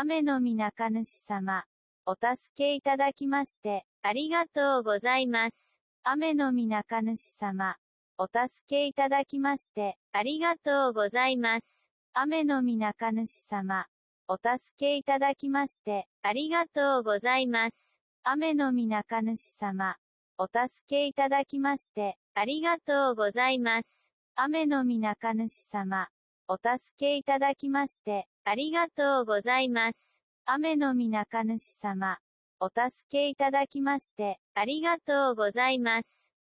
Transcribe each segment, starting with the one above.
雨のみ主様。お助けいただきまして、ありがとうございます。雨のみ主様。お助けいただきまして、ありがとうございます。雨のみ主様。お助けいただきまして、ありがとうございます。雨のみ主様。お助けいただきまして、ありがとうございます。雨のみ主様。お助けいただきまして、ありがとうございます。雨のみ主様。お助けいただきまして、ありがとうございます。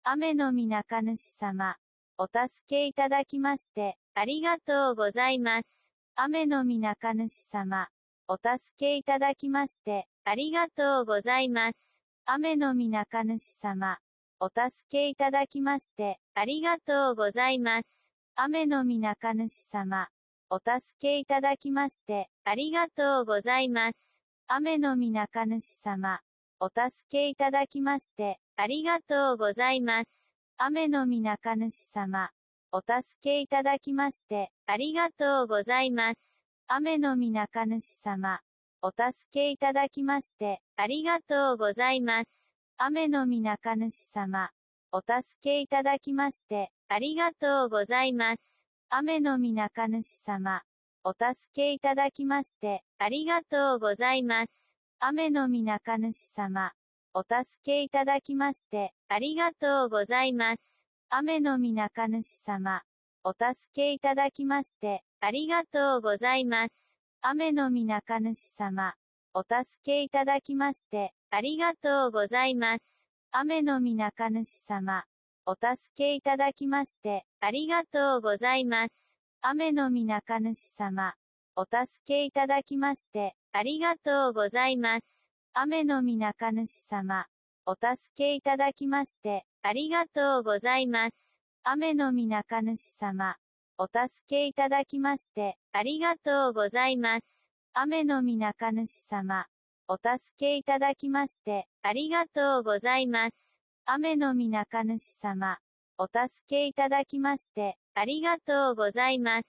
雨のみ中主様。お助けいただきまして、ありがとうございます。雨のみ中主様。お助けいただきまして、ありがとうございます。雨のみ中主様。お助けいただきまして、ありがとうございます。雨のみ中主様。お助けいただきまして、ありがとうございます。雨のみなか主様、お助けいただきまして、ありがとうございます。雨のみなか主様、お助けいただきまして、ありがとうございます。雨のみなか主様、お助けいただきまして、ありがとうございます。雨のみなか主様、お助けいただきまして、ありがとうございます。雨のみ中主様。お助けいただきまして、ありがとうございます。雨のみ中主様。お助けいただきまして、ありがとうございます。雨のみ中主様。お助けいただきまして、ありがとうございます。雨のみ中主様。お助けいただきまして、ありがとうございます。雨のみ中主様。お助けいただきまして、ありがとうございます。雨のみ中主様、お助けいただきまして、ありがとうございます。雨のみ中主様、お助けいただきまして、ありがとうございます。雨のみ中主様、お助けいただきまして、ありがとうございます。雨のみ中主様、お助けいただきまして、ありがとうございます。雨のみ中主様、お助けいただきまして、ありがとうございます。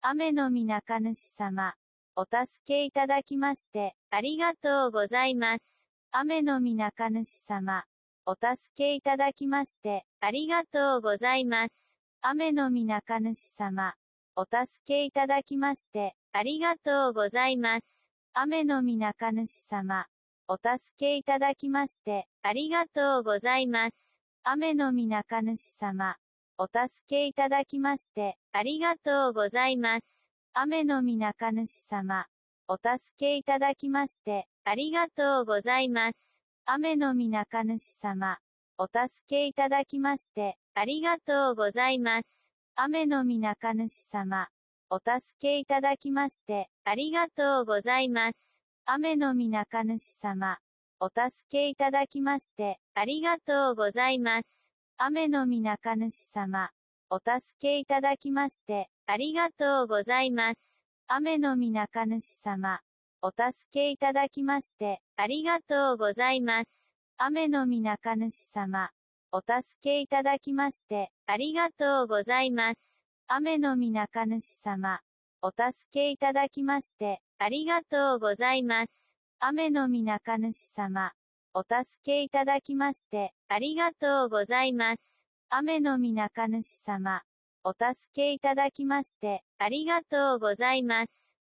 雨のみ中主様、お助けいただきまして、ありがとうございます。雨のみ中主様、お助けいただきまして、ありがとうございます。雨のみ中主様、お助けいただきまして、ありがとうございます。雨のみ中主様、お助けいただきまして、ありがとうございます。雨のみなか主様。お助けいただきまして、ありがとうございます。雨のみなか主様。お助けいただきまして、ありがとうございます。雨のみなか主様。お助けいただきまして、ありがとうございます。雨のみなか主様。お助けいただきまして、ありがとうございます。雨のみ主様。お助けいただきまして、ありがとうございます。雨のみ主様。お助けいただきまして、ありがとうございます。雨のみ主様。お助けいただきまして、ありがとうございます。雨のみ主様。お助けいただきまして、ありがとうございます。雨のみ主様。お助けいただきまして、ありがとうございます。雨のみ主様。お助けいただきまして、ありがとうございます。雨のみ中主様。お助けいただきまして、ありがとうございます。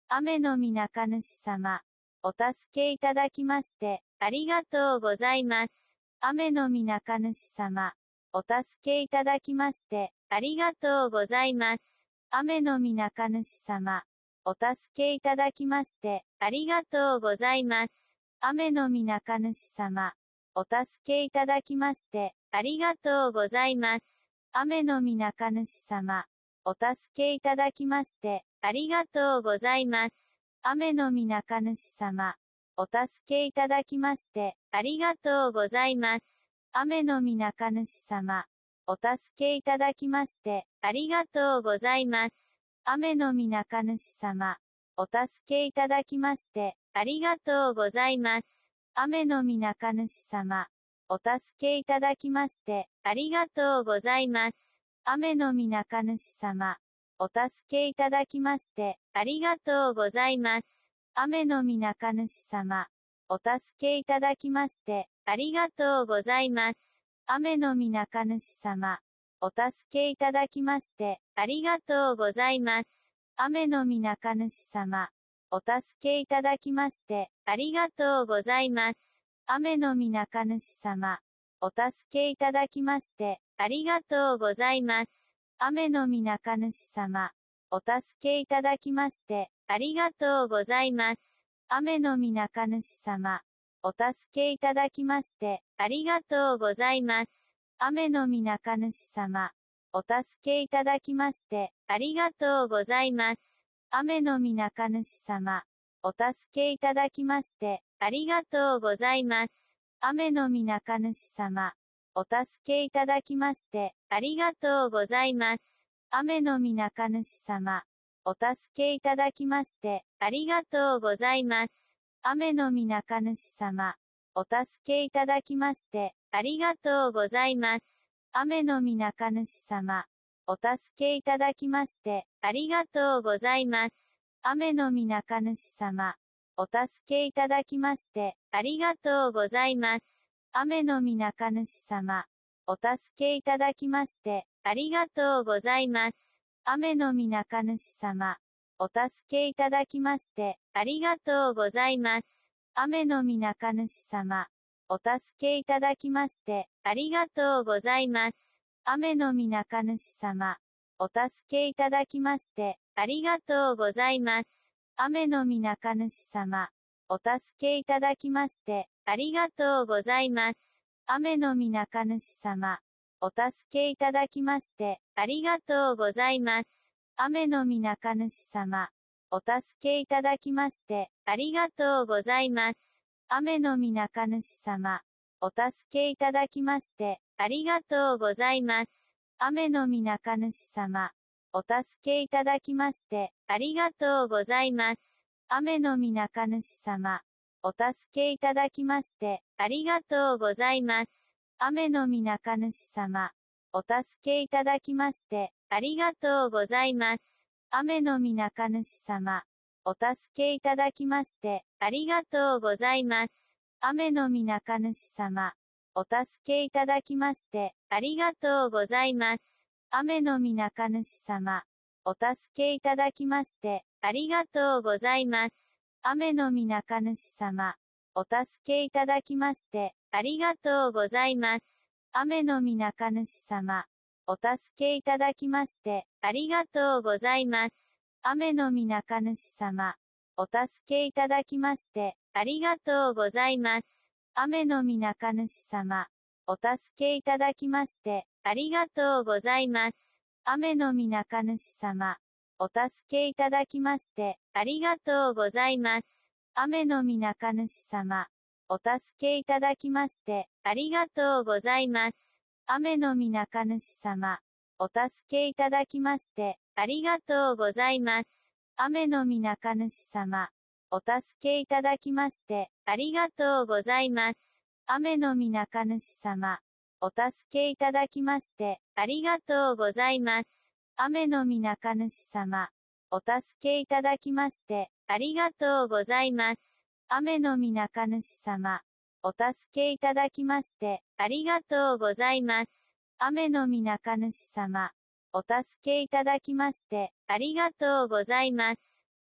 雨のみ中主様。お助けいただきまして、ありがとうございます。雨のみ中主様。お助けいただきまして、ありがとうございます。雨のみ中主様。お助けいただきまして、ありがとうございます。雨のみ中主様、お助けいただきまして、ありがとうございます。雨のみ中主様、お助けいただきまして、ありがとうございます。雨のみ中主様、お助けいただきまして、ありがとうございます。雨のみ中主様、お助けいただきまして、ありがとうございます。雨のみ主様、お助けいただきまして、ありがとうございます。雨のみ主様、お助けいただきまして、ありがとうございます。雨のみ主様、お助けいただきまして、ありがとうございます。雨のみ主様、お助けいただきまして、ありがとうございます。雨のみ主様、お助けいただきまして、ありがとうございます。雨のみ中主様、お助けいただきまして、ありがとうございます。雨のみ中主様、お助けいただきまして、ありがとうございます。雨のみ中主様、お助けいただきまして、ありがとうございます。雨のみ中主様、お助けいただきまして、ありがとうございます。雨のみ中主様、お助けいただきまして、ありがとうございます。雨のみ中主様、お助けいただきまして、ありがとうございます。雨のみ中主様、お助けいただきまして、ありがとうございます。雨のみ中主様、お助けいただきまして、ありがとうございます。雨のみ中主様、お助けいただきまして、ありがとうございます。雨のみなか主様。お助けいただきまして、ありがとうございます。雨のみなか主様。お助けいただきまして、ありがとうございます。雨のみなか主様。お助けいただきまして、ありがとうございます。雨のみなか主様。お助けいただきまして、ありがとうございます。雨のみなか主様。お助けいただきまして、ありがとうございます。雨のみ中主様、お助けいただきまして、ありがとうございます。雨のみ中主様、お助けいただきまして、ありがとうございます。雨のみ中主様、お助けいただきまして、ありがとうございます。雨のみ中主様、お助けいただきまして、ありがとうございます。雨のみ中主様、お助けいただきまして、ありがとうございます。雨のみ中主様、お助けいただきまして、ありがとうございます。雨のみ中主様、お助けいただきまして、ありがとうございます。雨のみ中主様、お助けいただきまして、ありがとうございます。雨のみ中主様、お助けいただきまして、ありがとうございます。雨のみ中主様。お助けいただきまして、ありがとうございます。雨のみ中主様。お助けいただきまして、ありがとうございます。雨のみ中主様。お助けいただきまして、ありがとうございます。雨のみ中主様。お助けいただきまして、ありがとうございます。雨のみなか主様、お助けいただきまして、ありがとうございます。雨のみなか主様、お助けいただきまして、ありがとうございます。雨のみなか主様、お助けいただきまして、ありがとうございます。雨のみなか主様、お助けいただきまして、ありがとうございます。雨のみなか主様、お助けいただきまして、ありがとうございます。雨のみ中主様、お助けいただきまして、ありがとうございます。雨のみ中主様、お助けいただきまして、ありがとうございます。雨のみ中主様、お助けいただきまして、ありがとうございます。雨のみ中主様、お助けいただきまして、ありがとうございます。雨のみ中主様、お助けいただきまして、ありがとうございます。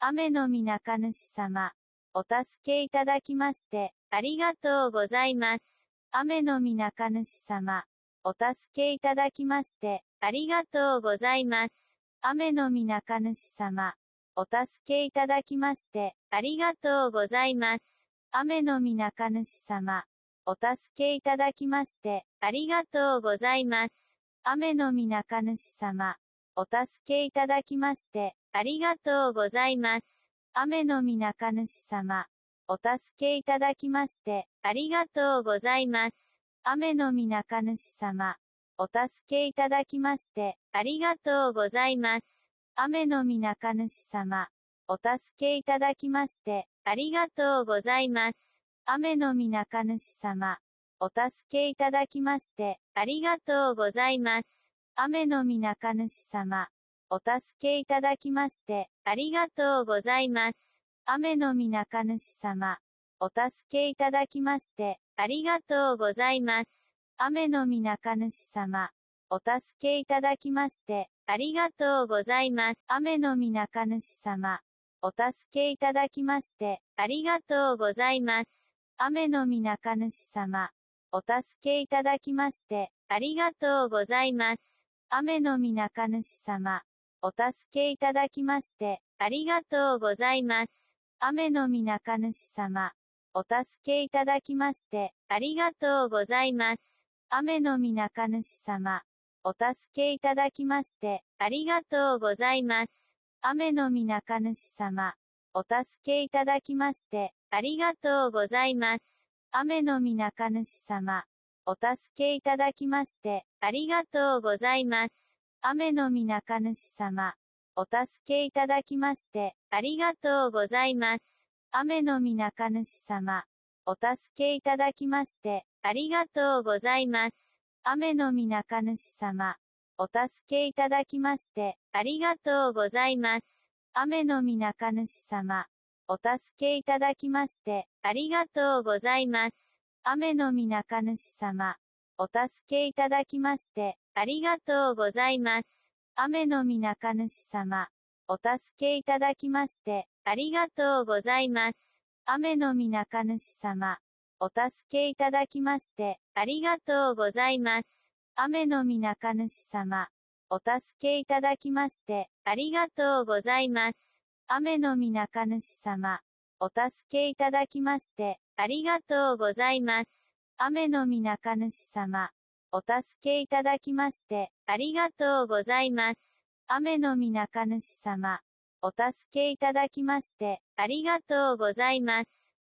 雨のみ中主様、お助けいただきまして、ありがとうございます。雨のみ中主様、お助けいただきまして、ありがとうございます。雨のみ中主様、お助けいただきまして、ありがとうございます。雨のみ中主様、お助けいただきまして、ありがとうございます。雨のみなか主様、お助けいただきまして、ありがとうございます。雨のみなか主様、お助けいただきまして、ありがとうございます。雨のみなか主様、お助けいただきまして、ありがとうございます。雨のみなか主様、お助けいただきまして、ありがとうございます。雨のみ中主様。お助けいただきまして、ありがとうございます。雨のみ中主様。お助けいただきまして、ありがとうございます。雨のみ中主様。お助けいただきまして、ありがとうございます。雨のみ中主様。お助けいただきまして、ありがとうございます。雨のみ中主様。お助けいただきまして、ありがとうございます。雨のみ中主様、お助けいただきまして、ありがとうございます。雨のみ中主様、お助けいただきまして、ありがとうございます。雨のみ中主様、お助けいただきまして、ありがとうございます。雨のみ中主様、お助けいただきまして、ありがとうございます。雨のみ中主様、お助けいただきまして、ありがとうございます。雨のみ中主様。お助けいただきまして、ありがとうございます。雨のみ中主様。お助けいただきまして、ありがとうございます。雨のみ中主様。お助けいただきまして、ありがとうございます。雨のみ中主様。お助けいただきまして、ありがとうございます。雨のみ中主様。お助けいただきまして、ありがとうございます。雨のみなか主様、お助けいただきまして、ありがとうございます。雨のみなか主様、お助けいただきまして、ありがとうございます。雨のみなか主様、お助けいただきまして、ありがとうございます。雨のみなか主様、お助けいただきまして、ありがとうございます。雨のみ中主様、お助けいただきまして、ありがとうございます。雨のみ中主様、お助けいただきまして、ありがとうございます。雨のみ中主様、お助けいただきまして、ありがとうございます。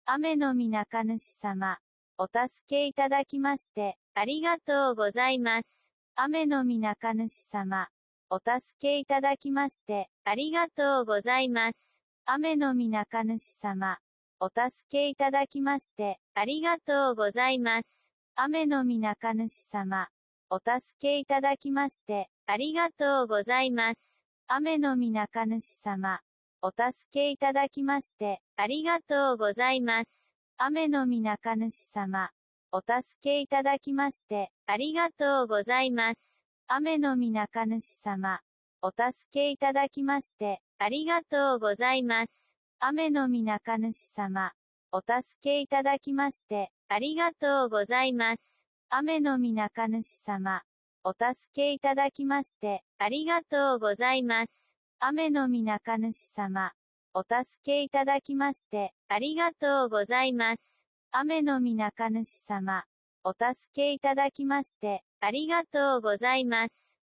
雨のみ中主様、お助けいただきまして、ありがとうございます。雨のみ中主様、お助けいただきまして、ありがとうございます。雨のみ中主様、お助けいただきまして、ありがとうございます。雨のみ中主様、お助けいただきまして、ありがとうございます。雨のみ中主様、お助けいただきまして、ありがとうございます。雨のみ中主様、お助けいただきまして、ありがとうございます。雨のみ中主様、お助けいただきまして、ありがとうございます。雨のみ中主様、お助けいただきまして、ありがとうございます。雨のみ中主様、お助けいただきまして、ありがとうございます。雨のみ中主様、お助けいただきまして、ありがとうございます。雨のみ中主様、お助けいただきまして、ありがとうございます。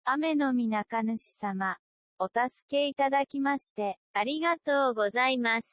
雨のみ中主様、お助けいただきまして、ありがとうございます。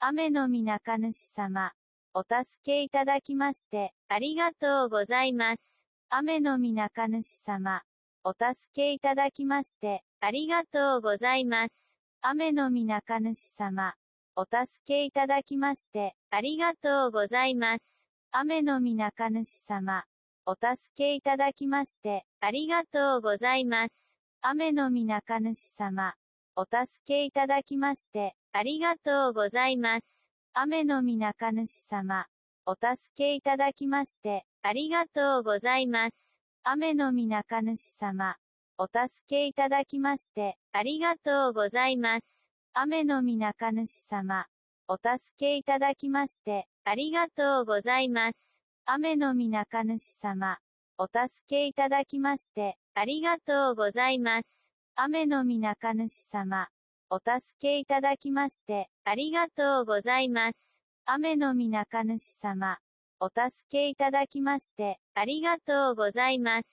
雨のみ中主様、お助けいただきまして、ありがとうございます。雨のみ中主様、お助けいただきまして、ありがとうございます。雨のみ中主様、お助けいただきまして、ありがとうございます。雨のみ中主様、お助けいただきまして、ありがとうございます。雨のみ中主様、お助けいただきまして、ありがとうございます。雨のみ中主様、お助けいただきまして、ありがとうございます。雨のみ中主様、お助けいただきまして、ありがとうございます。雨のみ中主様、お助けいただきまして、ありがとうございます。雨のみ中主様、お助けいただきまして、ありがとうございます。雨のみ中主様、お助けいただきまして、ありがとうございます。雨のみ中主様、お助けいただきまして、ありがとうございます。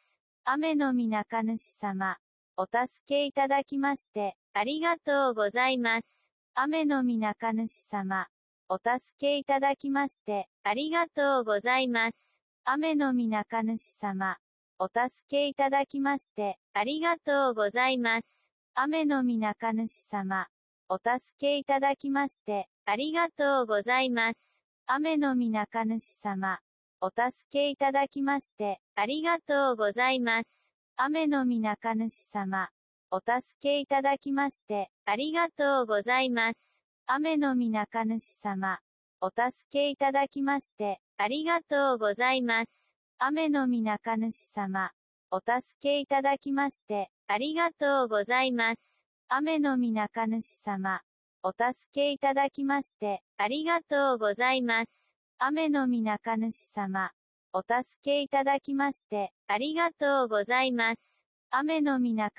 雨のみ中主様、お助けいただきまして、ありがとうございます。雨のみ中主様、お助けいただきまして、ありがとうございます。雨のみなか主様、お助けいただきまして、ありがとうございます。雨のみなか主様、お助けいただきまして、ありがとうございます。雨のみなか主様、お助けいただきまして、ありがとうございます。雨のみなか主様、お助けいただきまして、ありがとうございます。雨のみ主様、お助けいただきまして、ありがとうございます。雨のみ主様、お助けいただきまして、ありがとうございます。雨のみ主様、お助けいただきまして、ありがとうございます。雨のみ主様、お助けいただきまして、ありがとうございます。雨のみ主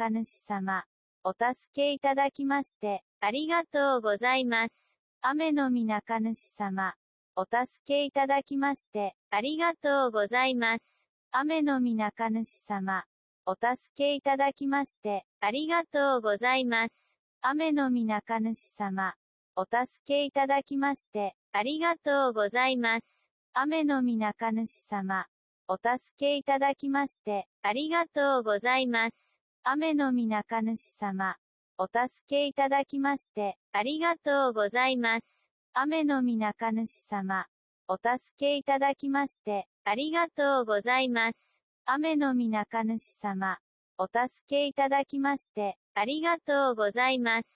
様、お助けいただきまして、ありがとうございます。雨のみ主様。お助けいただきまして、ありがとうございます。雨のみ中主様。お助けいただきまして、ありがとうございます。雨のみ中主様。お助けいただきまして、ありがとうございます。雨のみ中主様。お助けいただきまして、ありがとうございます。雨のみ中主様。お助けいただきまして、ありがとうございます。雨のみ中主様、お助けいただきまして、ありがとうございます。雨のみ中主様、お助けいただきまして、ありがとうございます。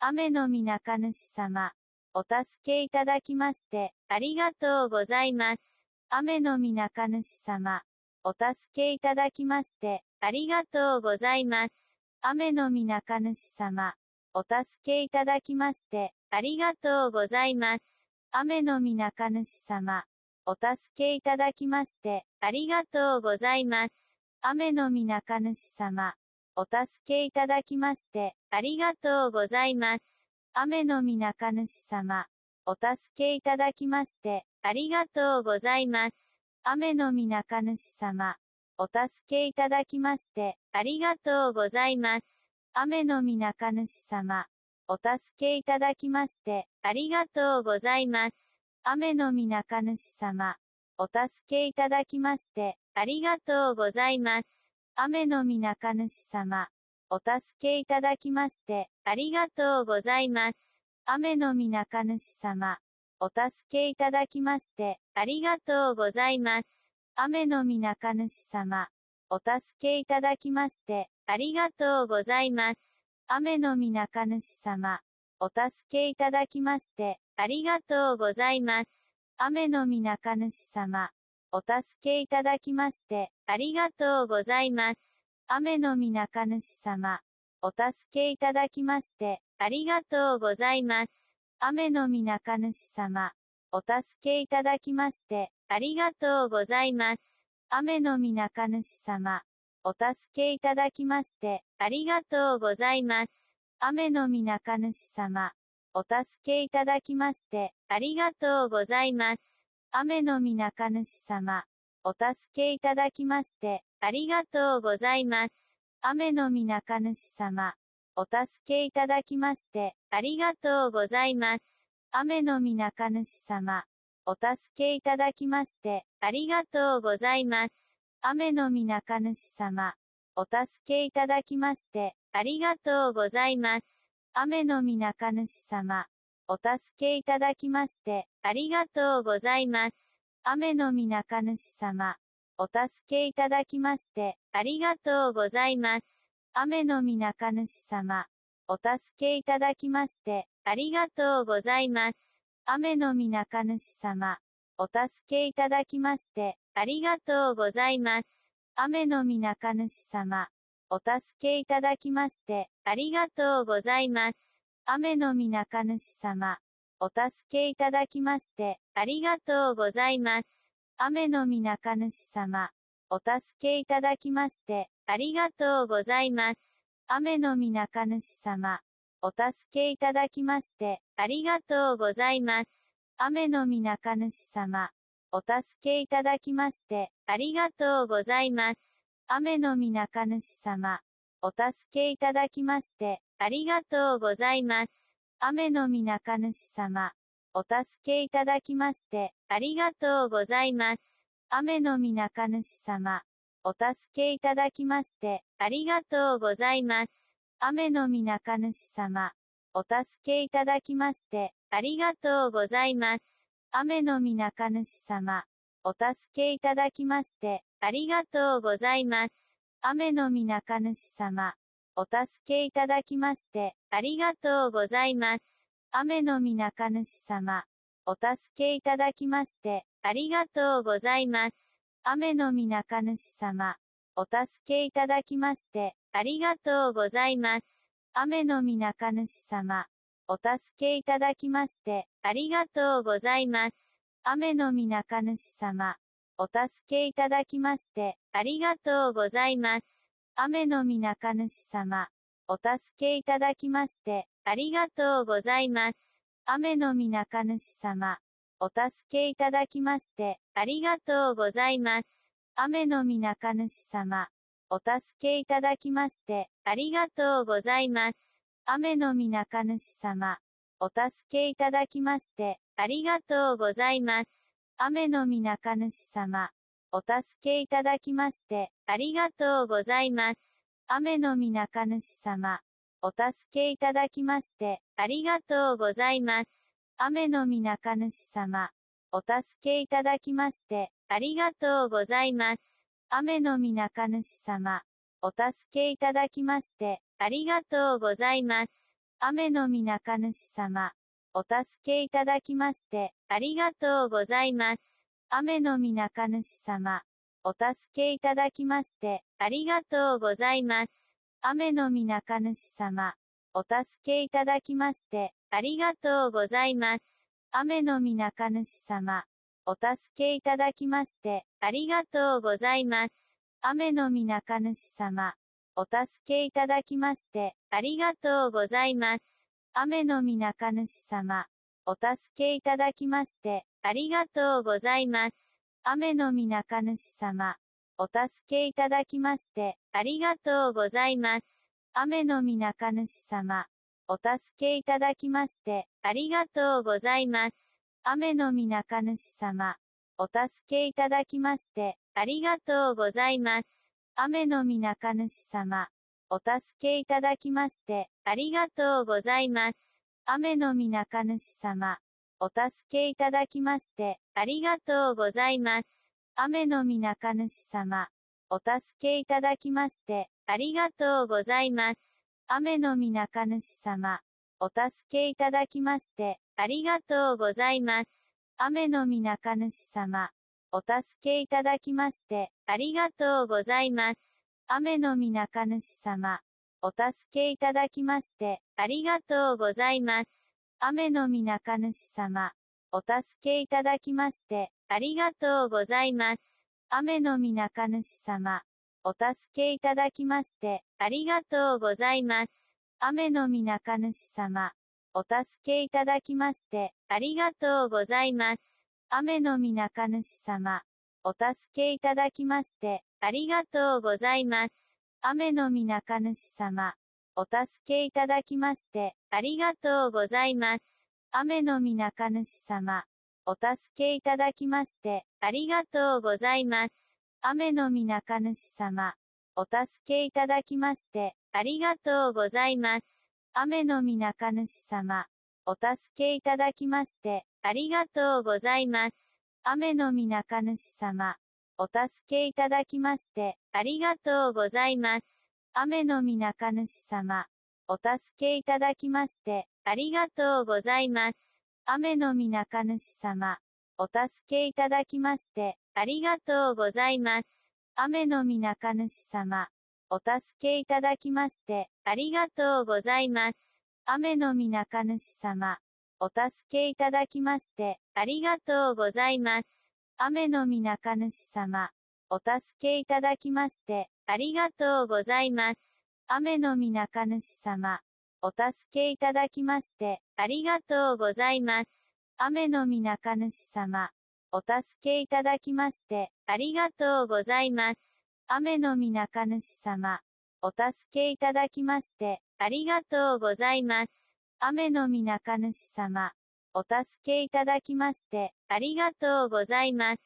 雨のみ中主様、お助けいただきまして、ありがとうございます。雨のみ中主様、お助けいただきまして、ありがとうございます。雨のみ主様、お助けいただきまして、ありがとうございます。雨のみ主様、お助けいただきまして、ありがとうございます。雨のみ主様、お助けいただきまして、ありがとうございます。雨のみ主様、お助けいただきまして、ありがとうございます。雨のみ主様、お助けいただきまして、ありがとうございます。雨のみ中主様、お助けいただきまして、ありがとうございます。雨のみ中主様、お助けいただきまして、ありがとうございます。雨のみ中主様、お助けいただきまして、ありがとうございます。雨のみ中主様、お助けいただきまして、ありがとうございます。雨のみ中主様、お助けいただきまして、ありがとうございます。雨のみ中主様、お助けいただきまして、ありがとうございます。雨のみ中主様、お助けいただきまして、ありがとうございます。雨のみ中主様、お助けいただきまして、ありがとうございます。雨のみ中主様、お助けいただきまして、ありがとうございます。雨のみなか主様。お助けいただきまして、ありがとうございます。雨のみなか主様。お助けいただきまして、ありがとうございます。雨のみなか主様。お助けいただきまして、ありがとうございます。雨のみなか主様。お助けいただきまして、ありがとうございます。雨のみなか主様。お助けいただきまして、ありがとうございます。雨のみ中主様、お助けいただきまして、ありがとうございます。雨のみ中主様、お助けいただきまして、ありがとうございます。雨のみ中主様、お助けいただきまして、ありがとうございます。雨のみ中主様、お助けいただきまして、ありがとうございます。雨のみ中主様、お助けいただきまして、ありがとうございます。雨のみ中主様、お助けいただきまして、ありがとうございます。雨のみ中主様、お助けいただきまして、ありがとうございます。雨のみ中主様、お助けいただきまして、ありがとうございます。雨のみ中主様、お助けいただきまして、ありがとうございます。雨のみ中主様。お助けいただきまして、ありがとうございます。雨のみ中主様。お助けいただきまして、ありがとうございます。雨のみ中主様。お助けいただきまして、ありがとうございます。雨のみ中主様。お助けいただきまして、ありがとうございます。雨のみなか主様、お助けいただきまして、ありがとうございます。雨のみなか主様、お助けいただきまして、ありがとうございます。雨のみなか主様、お助けいただきまして、ありがとうございます。雨のみなか主様、お助けいただきまして、ありがとうございます。雨のみなか主様、お助けいただきまして、ありがとうございます。雨のみ中主様。お助けいただきまして、ありがとうございます。雨のみ中主様。お助けいただきまして、ありがとうございます。雨のみ中主様。お助けいただきまして、ありがとうございます。雨のみ中主様。お助けいただきまして、ありがとうございます。雨のみ中主様。お助けいただきまして、ありがとうございます。雨のみ中主様、お助けいただきまして、ありがとうございます。雨のみ中主様、お助けいただきまして、ありがとうございます。雨のみ中主様、お助けいただきまして、ありがとうございます。雨のみ中主様、お助けいただきまして、ありがとうございます。雨のみなか主様、お助けいただきまして、ありがとうございます。雨のみなか主様、お助けいただきまして、ありがとうございます。雨のみなか主様、お助けいただきまして、ありがとうございます。雨のみなか主様、お助けいただきまして、ありがとうございます。雨のみなか主様、お助けいただきまして、ありがとうございます。雨のみ中主様、お助けいただきまして、ありがとうございます。雨のみ中主様、お助けいただきまして、ありがとうございます。雨のみ中主様、お助けいただきまして、ありがとうございます。雨のみ中主様、お助けいただきまして、ありがとうございます。雨のみ中主様、お助けいただきまして、ありがとうございます。雨のみ中主様、お助けいただきまして、ありがとうございます。雨のみ中主様、お助けいただきまして、ありがとうございます。雨のみ中主様、お助けいただきまして、ありがとうございます。雨のみ中主様、お助けいただきまして、ありがとうございます。雨のみ中主様。お助けいただきまして、ありがとうございます。雨のみ中主様。お助けいただきまして、ありがとうございます。雨のみ中主様。お助けいただきまして、ありがとうございます。雨のみ中主様。お助けいただきまして、ありがとうございます。雨のみ中主様。お助けいただきまして、ありがとうございます。雨のみなか主様、お助けいただきまして、ありがとうございます。雨のみなか主様、お助けいただきまして、ありがとうございます。雨のみなか主様、お助けいただきまして、ありがとうございます。雨のみなか主様、お助けいただきまして、ありがとうございます。雨のみ中主様、お助けいただきまして、ありがとうございます。雨のみ中主様、お助けいただきまして、ありがとうございます。雨のみ中主様、お助けいただきまして、ありがとうございます。雨のみ中主様、お助けいただきまして、ありがとうございます。雨のみ中主様、お助けいただきまして、ありがとうございます。雨のみ中主様、お助けいただきまして、ありがとうございます。雨のみ中主様、お助けいただきまして、ありがとうございます。雨のみ中主様、お助けいただきまして、ありがとうございます。雨のみ中主様、お助けいただきまして、ありがとうございます。雨のみ中主様、お助けいただきまして、ありがとうございます。雨のみ中主様、お助けいただきまして、ありがとうございます。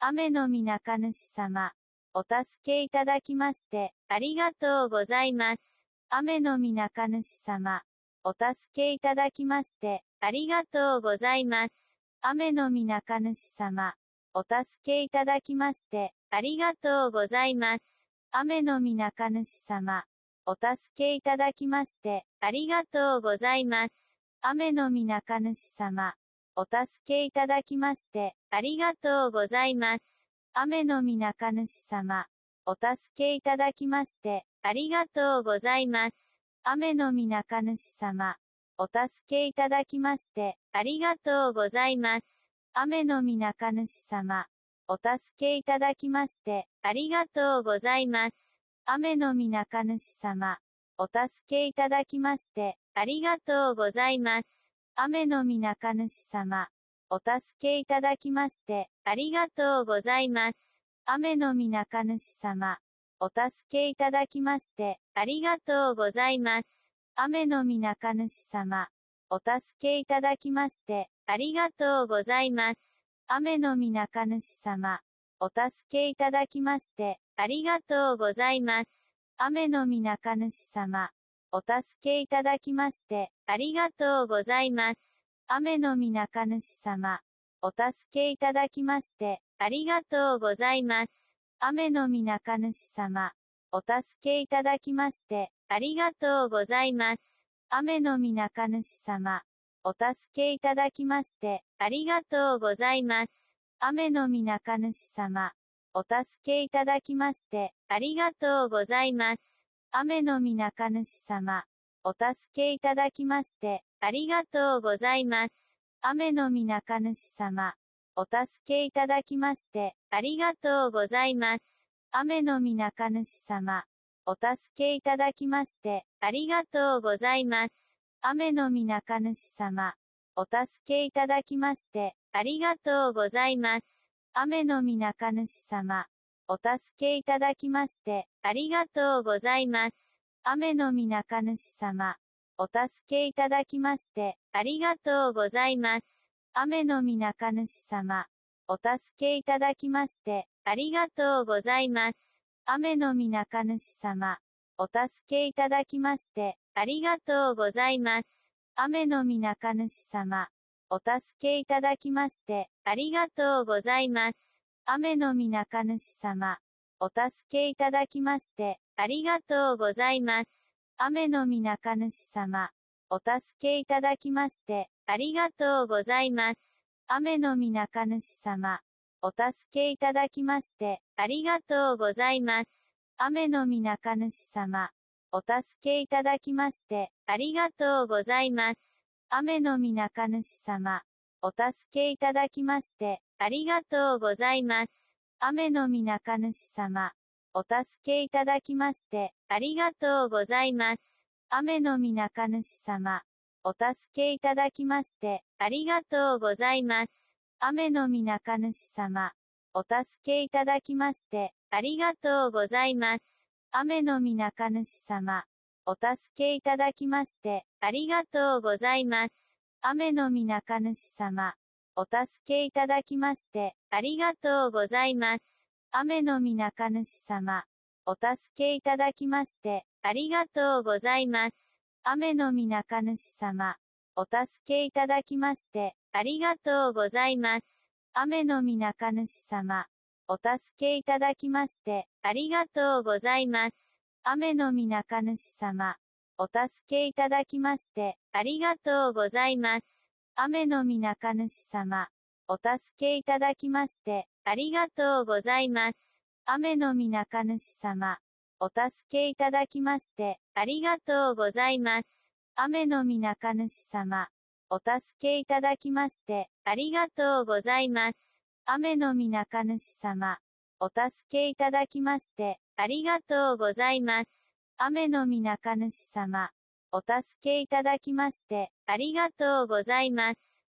雨のみ中主様、お助けいただきまして、ありがとうございます。雨のみ中主様、お助けいただきまして、ありがとうございます。雨のみ中主様、お助けいただきまして、ありがとうございます。雨のみ中主様。お助けいただきまして、ありがとうございます。雨のみ中主様。お助けいただきまして、ありがとうございます。雨のみ中主様。お助けいただきまして、ありがとうございます。雨のみ中主様。お助けいただきまして、ありがとうございます。雨のみ中主様。お助けいただきまして、ありがとうございます。雨のみ中主様、お助けいただきまして、ありがとうございます。雨のみ中主様、お助けいただきまして、ありがとうございます。雨のみ中主様、お助けいただきまして、ありがとうございます。雨のみ中主様、お助けいただきまして、ありがとうございます。雨のみ中主様、お助けいただきまして、ありがとうございます。雨のみ中主様、お助けいただきまして、ありがとうございます。雨のみ中主様、お助けいただきまして、ありがとうございます。雨のみ中主様、お助けいただきまして、ありがとうございます。雨のみ中主様、お助けいただきまして、ありがとうございます。雨のみなか主様。お助けいただきまして、ありがとうございます。雨のみなか主様。お助けいただきまして、ありがとうございます。雨のみなか主様。お助けいただきまして、ありがとうございます。雨のみなか主様。お助けいただきまして、ありがとうございます。雨のみ主様、お助けいただきまして、ありがとうございます。雨のみ主様、お助けいただきまして、ありがとうございます。雨のみ主様、お助けいただきまして、ありがとうございます。雨のみ主様、お助けいただきまして、ありがとうございます。雨のみ主様、お助けいただきまして、ありがとうございます。雨のみ主様。お助けいただきまして、ありがとうございます。雨のみ中主様。お助けいただきまして、ありがとうございます。雨のみ中主様。お助けいただきまして、ありがとうございます。雨のみ中主様。お助けいただきまして、ありがとうございます。雨のみ中主様。お助けいただきまして、ありがとうございます。雨のみなか主様、お助けいただきまして、ありがとうございます。雨のみなか主様、お助けいただきまして、ありがとうございます。雨のみなか主様、お助けいただきまして、ありがとうございます。雨のみなか主様、お助けいただきまして、ありがとうございます。雨のみ主様。お助けいただきまして、ありがとうございます。雨のみ主様。お助けいただきまして、ありがとうございます。雨のみ主様。お助けいただきまして、ありがとうございます。雨のみ主様。お助けいただきまして、ありがとうございます。雨のみ主様。お助けいただきまして、ありがとうございます。雨のみ中主様、お助けいただきまして、ありがとうございます。雨のみ中主様、お助けいただきまして、ありがとうございます。雨のみ中主様、お助けいただきまして、ありがとうございます。雨のみ中主様、お助けいただきまして、ありがとうございます。雨のみ中主様、お助けいただきまして、ありがとうございます。雨のみ中主様、お助けいただきまして、ありがとうございます。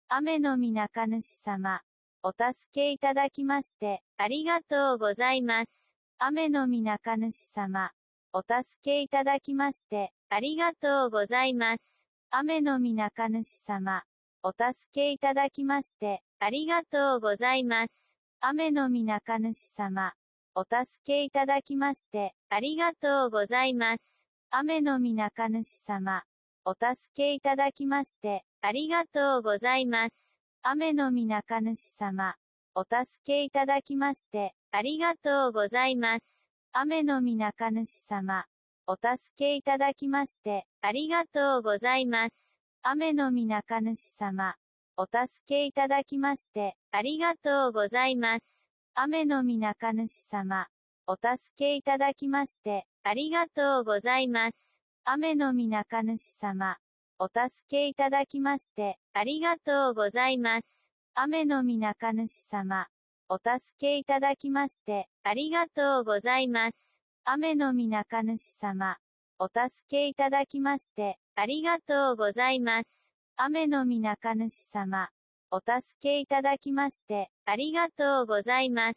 雨のみ中主様、お助けいただきまして、ありがとうございます。雨のみ中主様、お助けいただきまして、ありがとうございます。雨のみ中主様、お助けいただきまして、ありがとうございます。雨のみなか主様。お助けいただきまして、ありがとうございます。雨のみなか主様。お助けいただきまして、ありがとうございます。雨のみなか主様。お助けいただきまして、ありがとうございます。雨のみなか主様。お助けいただきまして、ありがとうございます。雨のみなか主様。お助けいただきまして、ありがとうございます。雨のみ中主様、お助けいただきまして、ありがとうございます。雨のみ中主様、お助けいただきまして、ありがとうございます。雨のみ中主様、お助けいただきまして、ありがとうございます。雨のみ中主様、お助けいただきまして、ありがとうございます。雨のみ中主様、お助けいただきまして、ありがとうございます。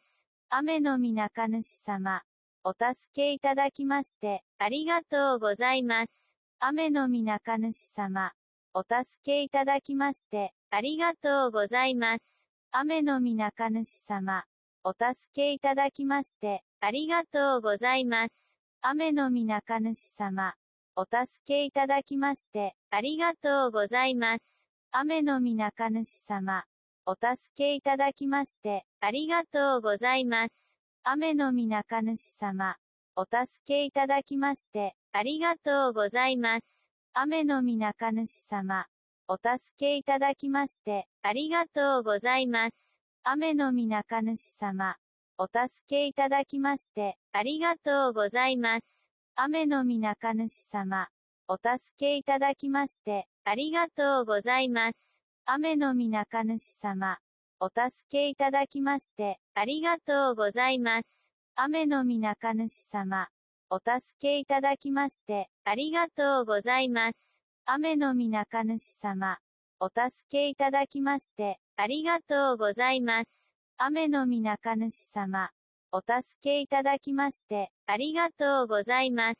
雨のみ中主様、お助けいただきまして、ありがとうございます。雨のみ中主様、お助けいただきまして、ありがとうございます。雨のみ中主様、お助けいただきまして、ありがとうございます。雨のみ中主様、お助けいただきまして、ありがとうございます。雨のみ中主様。お助けいただきまして、ありがとうございます。雨のみ中主様。お助けいただきまして、ありがとうございます。雨のみ中主様。お助けいただきまして、ありがとうございます。雨のみ中主様。お助けいただきまして、ありがとうございます。雨のみ主様、お助けいただきまして、ありがとうございます。雨のみ主様、お助けいただきまして、ありがとうございます。雨のみ主様、お助けいただきまして、ありがとうございます。雨のみ主様、お助けいただきまして、ありがとうございます。雨のみ主様、お助けいただきまして、ありがとうございます。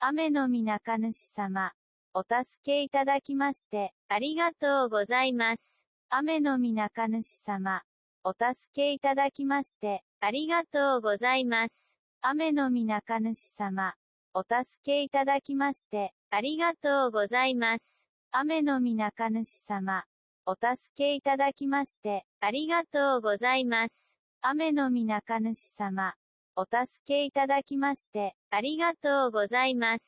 雨のみ中主様、お助けいただきまして、ありがとうございます。雨のみ中主様、お助けいただきまして、ありがとうございます。雨のみ中主様、お助けいただきまして、ありがとうございます。雨のみ中主様、お助けいただきまして、ありがとうございます。雨のみ中主様、お助けいただきまして、ありがとうございます。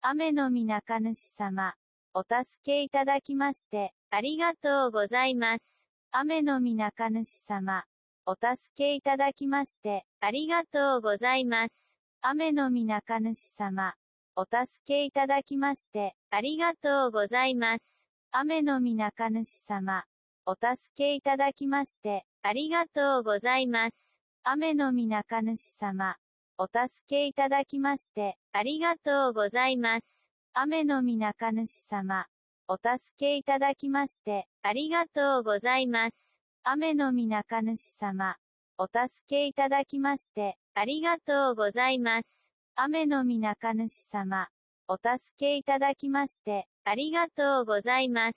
雨のみ中主様、お助けいただきまして、ありがとうございます。雨のみ中主様、お助けいただきまして、ありがとうございます。雨のみ中主様、お助けいただきまして、ありがとうございます。雨のみ中主様、お助けいただきまして、ありがとうございます。雨のみなか主様。お助けいただきまして、ありがとうございます。雨のみなか主様。お助けいただきまして、ありがとうございます。雨のみなか主様。お助けいただきまして、ありがとうございます。雨のみなか主様。お助けいただきまして、ありがとうございます。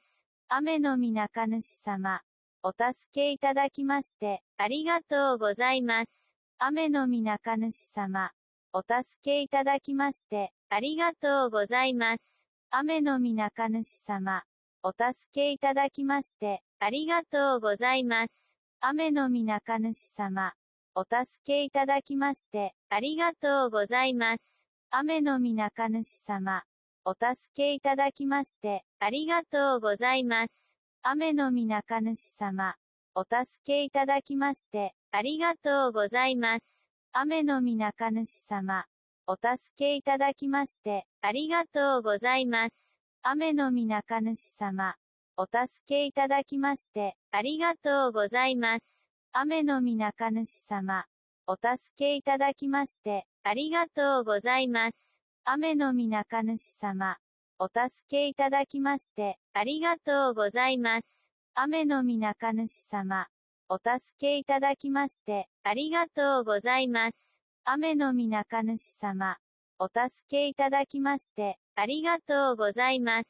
雨のみなか主様。お助けいただきまして、ありがとうございます。雨のみ中主様、お助けいただきまして、ありがとうございます。雨のみ中主様、お助けいただきまして、ありがとうございます。雨のみ中主様、お助けいただきまして、ありがとうございます。雨のみ中主様、お助けいただきまして、ありがとうございます。雨のみ中主様、お助けいただきまして、ありがとうございます。雨のみ中主様、お助けいただきまして、ありがとうございます。雨のみ中主様、お助けいただきまして、ありがとうございます。雨のみ中主様、お助けいただきまして、ありがとうございます。雨のみ中主様、お助けいただきまして、ありがとうございます。雨のみ中主様。お助けいただきまして、ありがとうございます。雨のみ中主様。お助けいただきまして、ありがとうございます。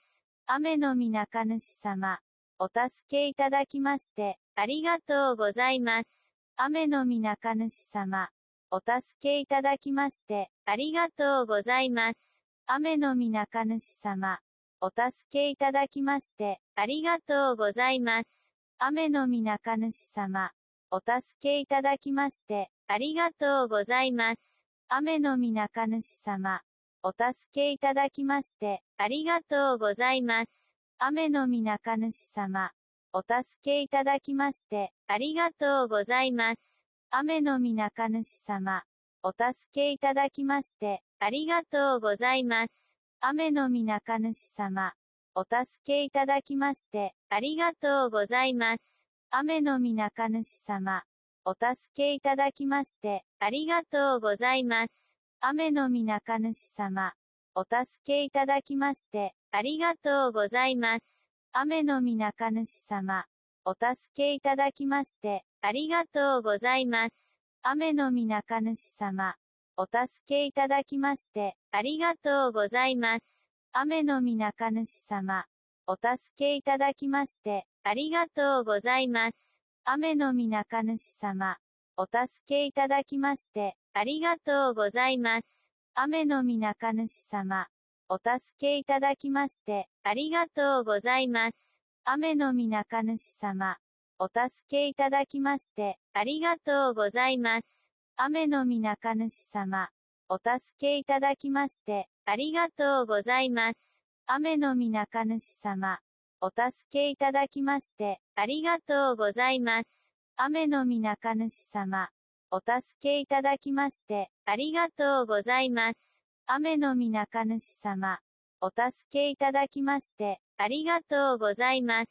雨のみ中主様。お助けいただきまして、ありがとうございます。雨のみ中主様。お助けいただきまして、ありがとうございます。雨のみ中主様、お助けいただきまして、ありがとうございます。雨のみ中主様、お助けいただきまして、ありがとうございます。雨のみ中主様、お助けいただきまして、ありがとうございます。雨のみ中主様、お助けいただきまして、ありがとうございます。雨のみ中主様、お助けいただきまして、ありがとうございます。雨のみ中主様。お助けいただきまして、ありがとうございます。雨のみ中主様。お助けいただきまして、ありがとうございます。雨のみ中主様。お助けいただきまして、ありがとうございます。雨のみ中主様。お助けいただきまして、ありがとうございます。雨のみ中主様。お助けいただきまして、ありがとうございます。雨のみ中主様、お助けいただきまして、ありがとうございます。雨のみ中主様、お助けいただきまして、ありがとうございます。雨のみ中主様、お助けいただきまして、ありがとうございます。雨のみ中主様、お助けいただきまして、ありがとうございます。雨のみなか主様、お助けいただきまして、ありがとうございます。雨のみなか主様、お助けいただきまして、ありがとうございます。雨のみなか主様、お助けいただきまして、ありがとうございます。雨のみなか主様、お助けいただきまして、ありがとうございます。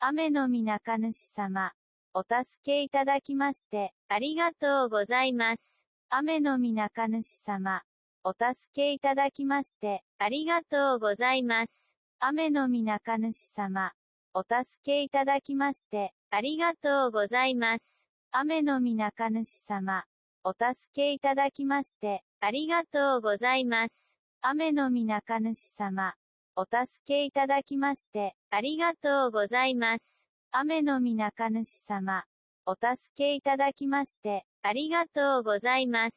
雨のみなか主様、お助けいただきまして、ありがとうございます。雨のみ中主様、お助けいただきまして、ありがとうございます。雨のみ中主様、お助けいただきまして、ありがとうございます。雨のみ中主様、お助けいただきまして、ありがとうございます。雨のみ中主様、お助けいただきまして、ありがとうございます。雨のみ中主様、お助けいただきまして、ありがとうございます。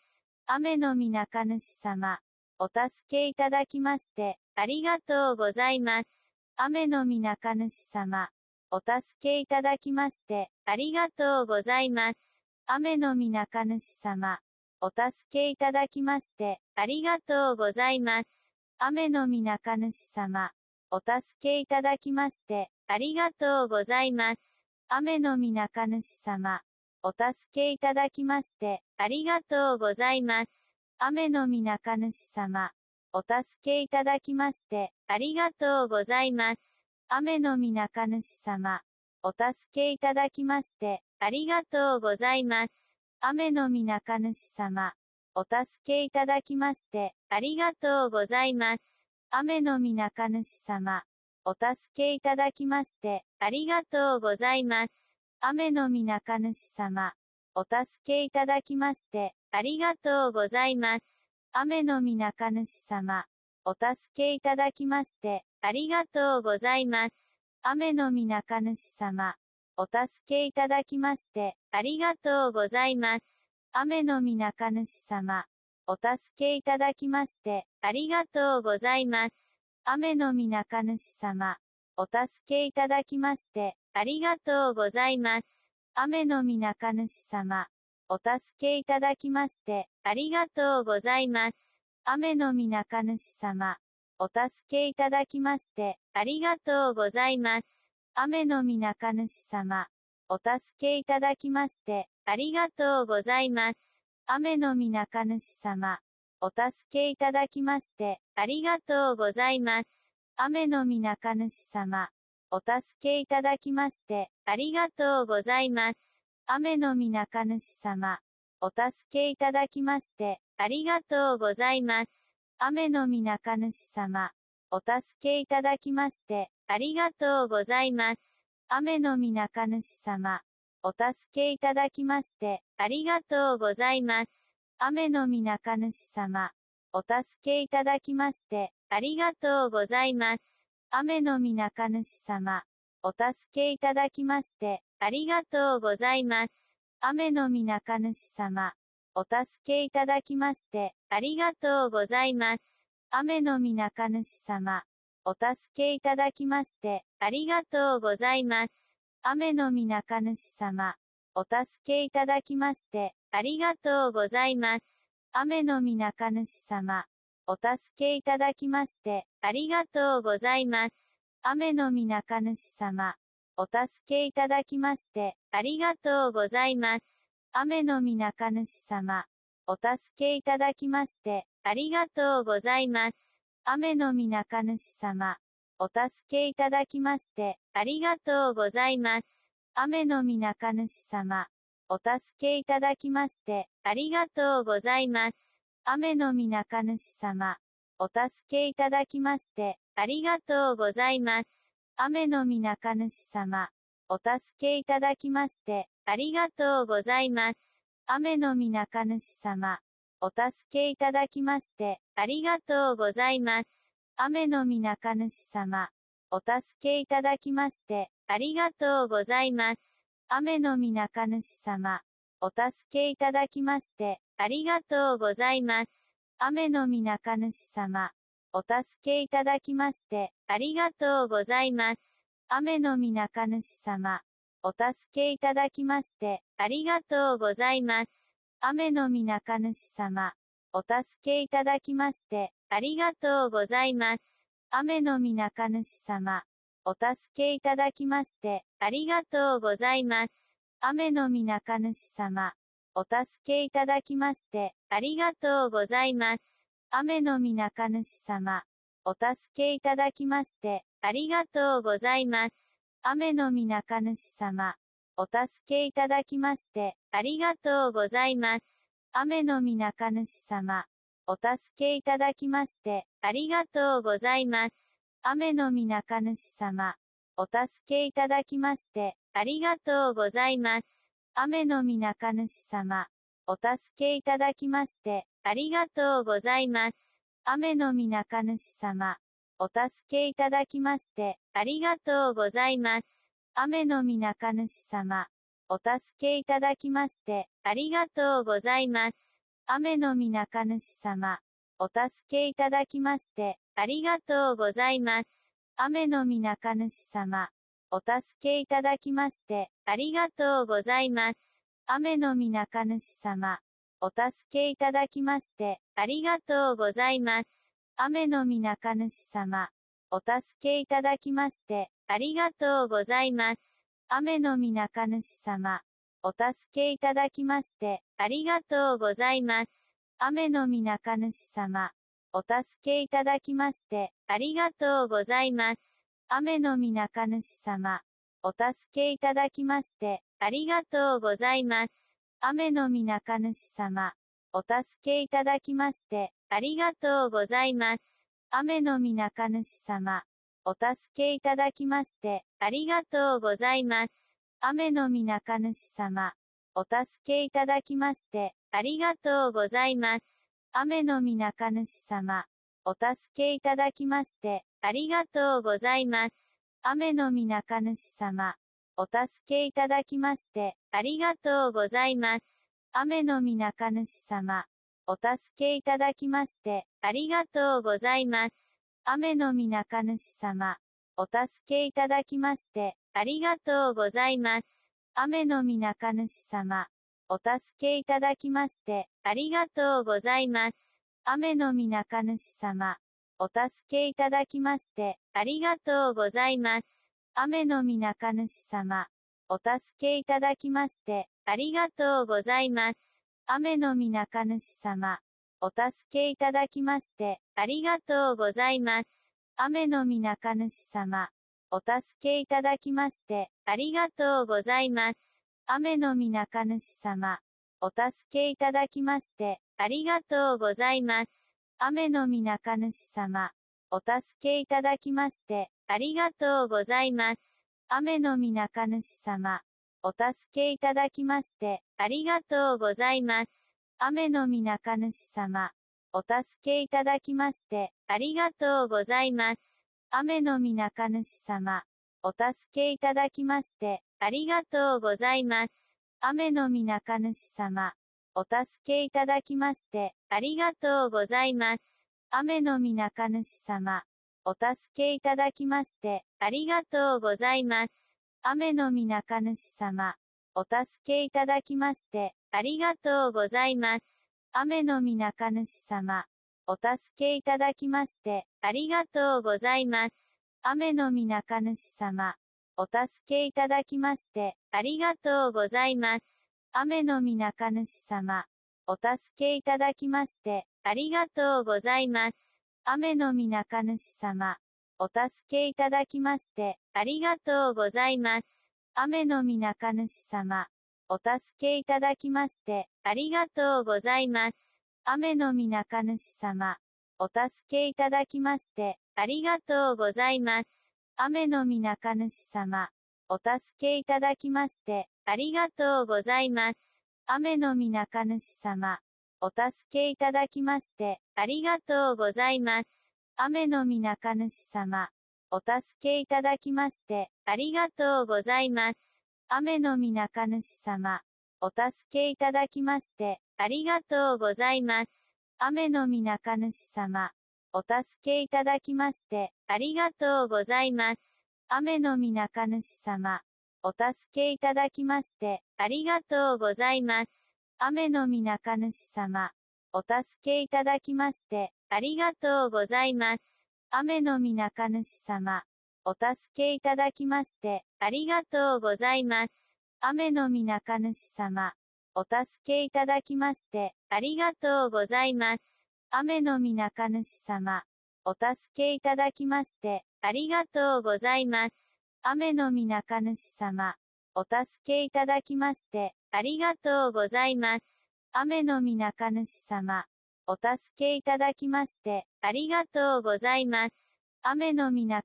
雨のみ中主様、お助けいただきまして、ありがとうございます。雨のみ中主様、お助けいただきまして、ありがとうございます。雨のみ中主様、お助けいただきまして、ありがとうございます。雨のみ中主様、お助けいただきまして、ありがとうございます。雨のみ中主様、お助けいただきまして、ありがとうございます。雨のみ中主様、お助けいただきまして、ありがとうございます。雨のみ中主様、お助けいただきまして、ありがとうございます。雨のみ中主様、お助けいただきまして、ありがとうございます。雨のみなか主様。お助けいただきまして、ありがとうございます。雨のみなか主様。お助けいただきまして、ありがとうございます。雨のみなか主様。お助けいただきまして、ありがとうございます。雨のみなか主様。お助けいただきまして、ありがとうございます。雨のみなか主様。お助けいただきまして、ありがとうございます。雨のみ中主様、お助けいただきまして、ありがとうございます。雨のみ中主様、お助けいただきまして、ありがとうございます。雨のみ中主様、お助けいただきまして、ありがとうございます。雨のみ中主様、お助けいただきまして、ありがとうございます。雨のみ中主様、お助けいただきまして、ありがとうございます。雨のみ中主様、お助けいただきまして、ありがとうございます。雨のみ中主様、お助けいただきまして、ありがとうございます。雨のみ中主様、お助けいただきまして、ありがとうございます。雨のみ中主様、お助けいただきまして、ありがとうございます。雨のみ中主様、お助けいただきまして、ありがとうございます。雨のみ中主様、お助けいただきまして、ありがとうございます。雨のみ中主様、お助けいただきまして、ありがとうございます。雨のみ中主様、お助けいただきまして、ありがとうございます。雨のみ主様、お助けいただきまして、ありがとうございます。雨のみ主様、お助けいただきまして、ありがとうございます。雨のみ主様、お助けいただきまして、ありがとうございます。雨のみ主様、お助けいただきまして、ありがとうございます。雨のみ主様、お助けいただきまして、ありがとうございます。雨のみ中主様、お助けいただきまして、ありがとうございます。雨のみ中主様、お助けいただきまして、ありがとうございます。雨のみ中主様、お助けいただきまして、ありがとうございます。雨のみ中主様、お助けいただきまして、ありがとうございます。雨のみ中主様、お助けいただきまして、ありがとうございます。雨のみ中主様、お助けいただきまして、ありがとうございます。雨のみ中主様、お助けいただきまして、ありがとうございます。雨のみ中主様、お助けいただきまして、ありがとうございます。雨のみ中主様、お助けいただきまして、ありがとうございます。雨のみなか主様。お助けいただきまして、ありがとうございます。雨のみなか主様。お助けいただきまして、ありがとうございます。雨のみなか主様。お助けいただきまして、ありがとうございます。雨のみなか主様。お助けいただきまして、ありがとうございます。雨のみなか主様。お助けいただきまして、ありがとうございます。雨のみ中主様、お助けいただきまして、ありがとうございます。雨のみ中主様、お助けいただきまして、ありがとうございます。雨のみ中主様、お助けいただきまして、ありがとうございます。雨のみ中主様、お助けいただきまして、ありがとうございます。雨のみ中主様、お助けいただきまして、ありがとうございます。雨のみ中主様、お助けいただきまして、ありがとうございます。雨のみ中主様、お助けいただきまして、ありがとうございます。雨のみ中主様、お助けいただきまして、ありがとうございます。雨のみ中主様、お助けいただきまして、ありがとうございます。雨のみ中主様。お助けいただきまして、ありがとうございます。雨のみ中主様。お助けいただきまして、ありがとうございます。雨のみ中主様。お助けいただきまして、ありがとうございます。雨のみ中主様。お助けいただきまして、ありがとうございます。雨のみなか主様、お助けいただきまして、ありがとうございます。雨のみなか主様、お助けいただきまして、ありがとうございます。雨のみなか主様、お助けいただきまして、ありがとうございます。雨のみなか主様、お助けいただきまして、ありがとうございます。雨のみなか主様、お助けいただきまして、ありがとうございます。雨のみ中主様、お助けいただきまして、ありがとうございます。雨のみ中主様、お助けいただきまして、ありがとうございます。雨のみ中主様、お助けいただきまして、ありがとうございます。雨のみ中主様、お助けいただきまして、ありがとうございます。雨のみ中主様、お助けいただきまして、ありがとうございます。雨のみ中主様、お助けいただきまして、ありがとうございます。雨のみ中主様、お助けいただきまして、ありがとうございます。雨のみ中主様、お助けいただきまして、ありがとうございます。雨のみ中主様、お助けいただきまして、ありがとうございます。雨のみなか主様、お助けいただきまして、ありがとうございます。雨のみなか主様、お助けいただきまして、ありがとうございます。雨のみなか主様、お助けいただきまして、ありがとうございます。雨のみなか主様、お助けいただきまして、ありがとうございます。雨のみ中主様。お助けいただきまして、ありがとうございます。雨のみ中主様。お助けいただきまして、ありがとうございます。雨のみ中主様。お助けいただきまして、ありがとうございます。雨のみ中主様。お助けいただきまして、ありがとうございます。雨のみ中主様。お助けいただきまして、ありがとうございます。雨のみ中主様、お助けいただきまして、ありがとうございます。雨のみ中主様、お助けいただきまして、ありがとうございます。雨のみ中主様、お助けいただきまして、ありがとうございます。雨のみ中主様、お助けいただきまして、ありがとうございます。雨のみ中主様、お助けいただきまして、ありがとうございます。雨のみ中主様、お助けいただきまして、ありがとうございます。雨のみ中主様、お助けいただきまして、ありがとうございます。雨のみ中主様、お助けいただきまして、ありがとうございます。雨のみ中主様、お助けいただきまして、ありがとうございます。雨のみなか主様。お助けいただきまして、ありがとうございます。雨のみなか主様。お助けいただきまして、ありがとうございます。雨のみなか主様。お助けいただきまして、ありがとうございます。雨のみなか主様。お助けいただきまして、ありがとうございます。雨のみ主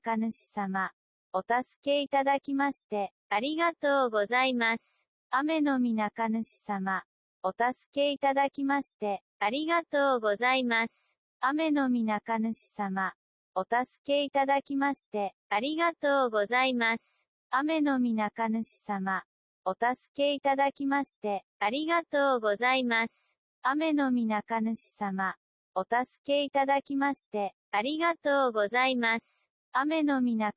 様、お助けいただきまして、ありがとうございます。雨のみ主様、お助けいただきまして、ありがとうございます。雨のみ主様、お助けいただきまして、ありがとうございます。雨のみ主様、お助けいただきまして、ありがとうございます。雨のみ主様、お助けいただきまして、ありがとうございます。雨のみ主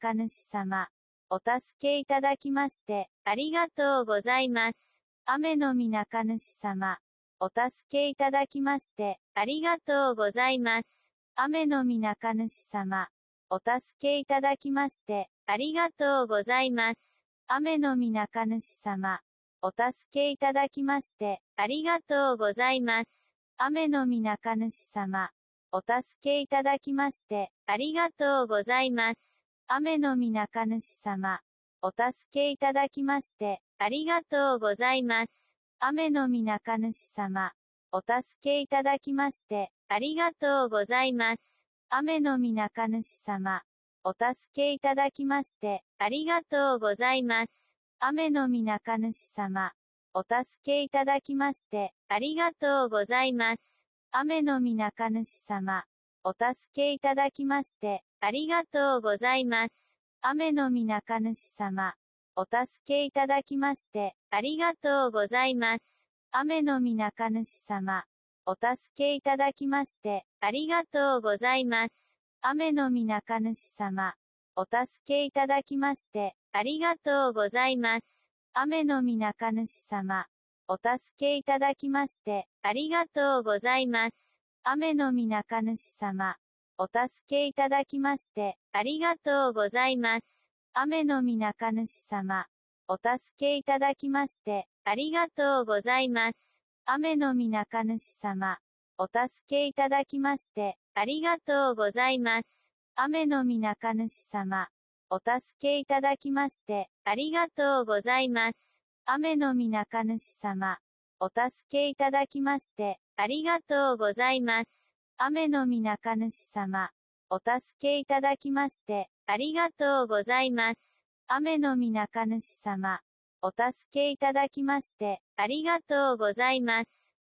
様。お助けいただきまして、ありがとうございます。雨のみ中主様。お助けいただきまして、ありがとうございます。雨のみ中主様。お助けいただきまして、ありがとうございます。雨のみ中主様。お助けいただきまして、ありがとうございます。雨のみ中主様。お助けいただきまして、ありがとうございます。雨のみ中主様、お助けいただきまして、ありがとうございます。雨のみ中主様、お助けいただきまして、ありがとうございます。雨のみ中主様、お助けいただきまして、ありがとうございます。雨のみ中主様、お助けいただきまして、ありがとうございます。雨のみ主様、お助けいただきまして、ありがとうございます。雨のみ主様、お助けいただきまして、ありがとうございます。雨のみ主様、お助けいただきまして、ありがとうございます。雨のみ主様、お助けいただきまして、ありがとうございます。雨のみ主様、お助けいただきまして、ありがとうございます。雨のみ中主様、お助けいただきまして、ありがとうございます。雨のみ中主様、お助けいただきまして、ありがとうございます。雨のみ中主様、お助けいただきまして、ありがとうございます。雨のみ中主様、お助けいただきまして、ありがとうございます。雨のみ中主様、お助けいただきまして、ありがとうございます。雨のみ中主様、お助けいただきまして、ありがとうございます。雨のみ中主様、お助けいただきまして、ありがとうございます。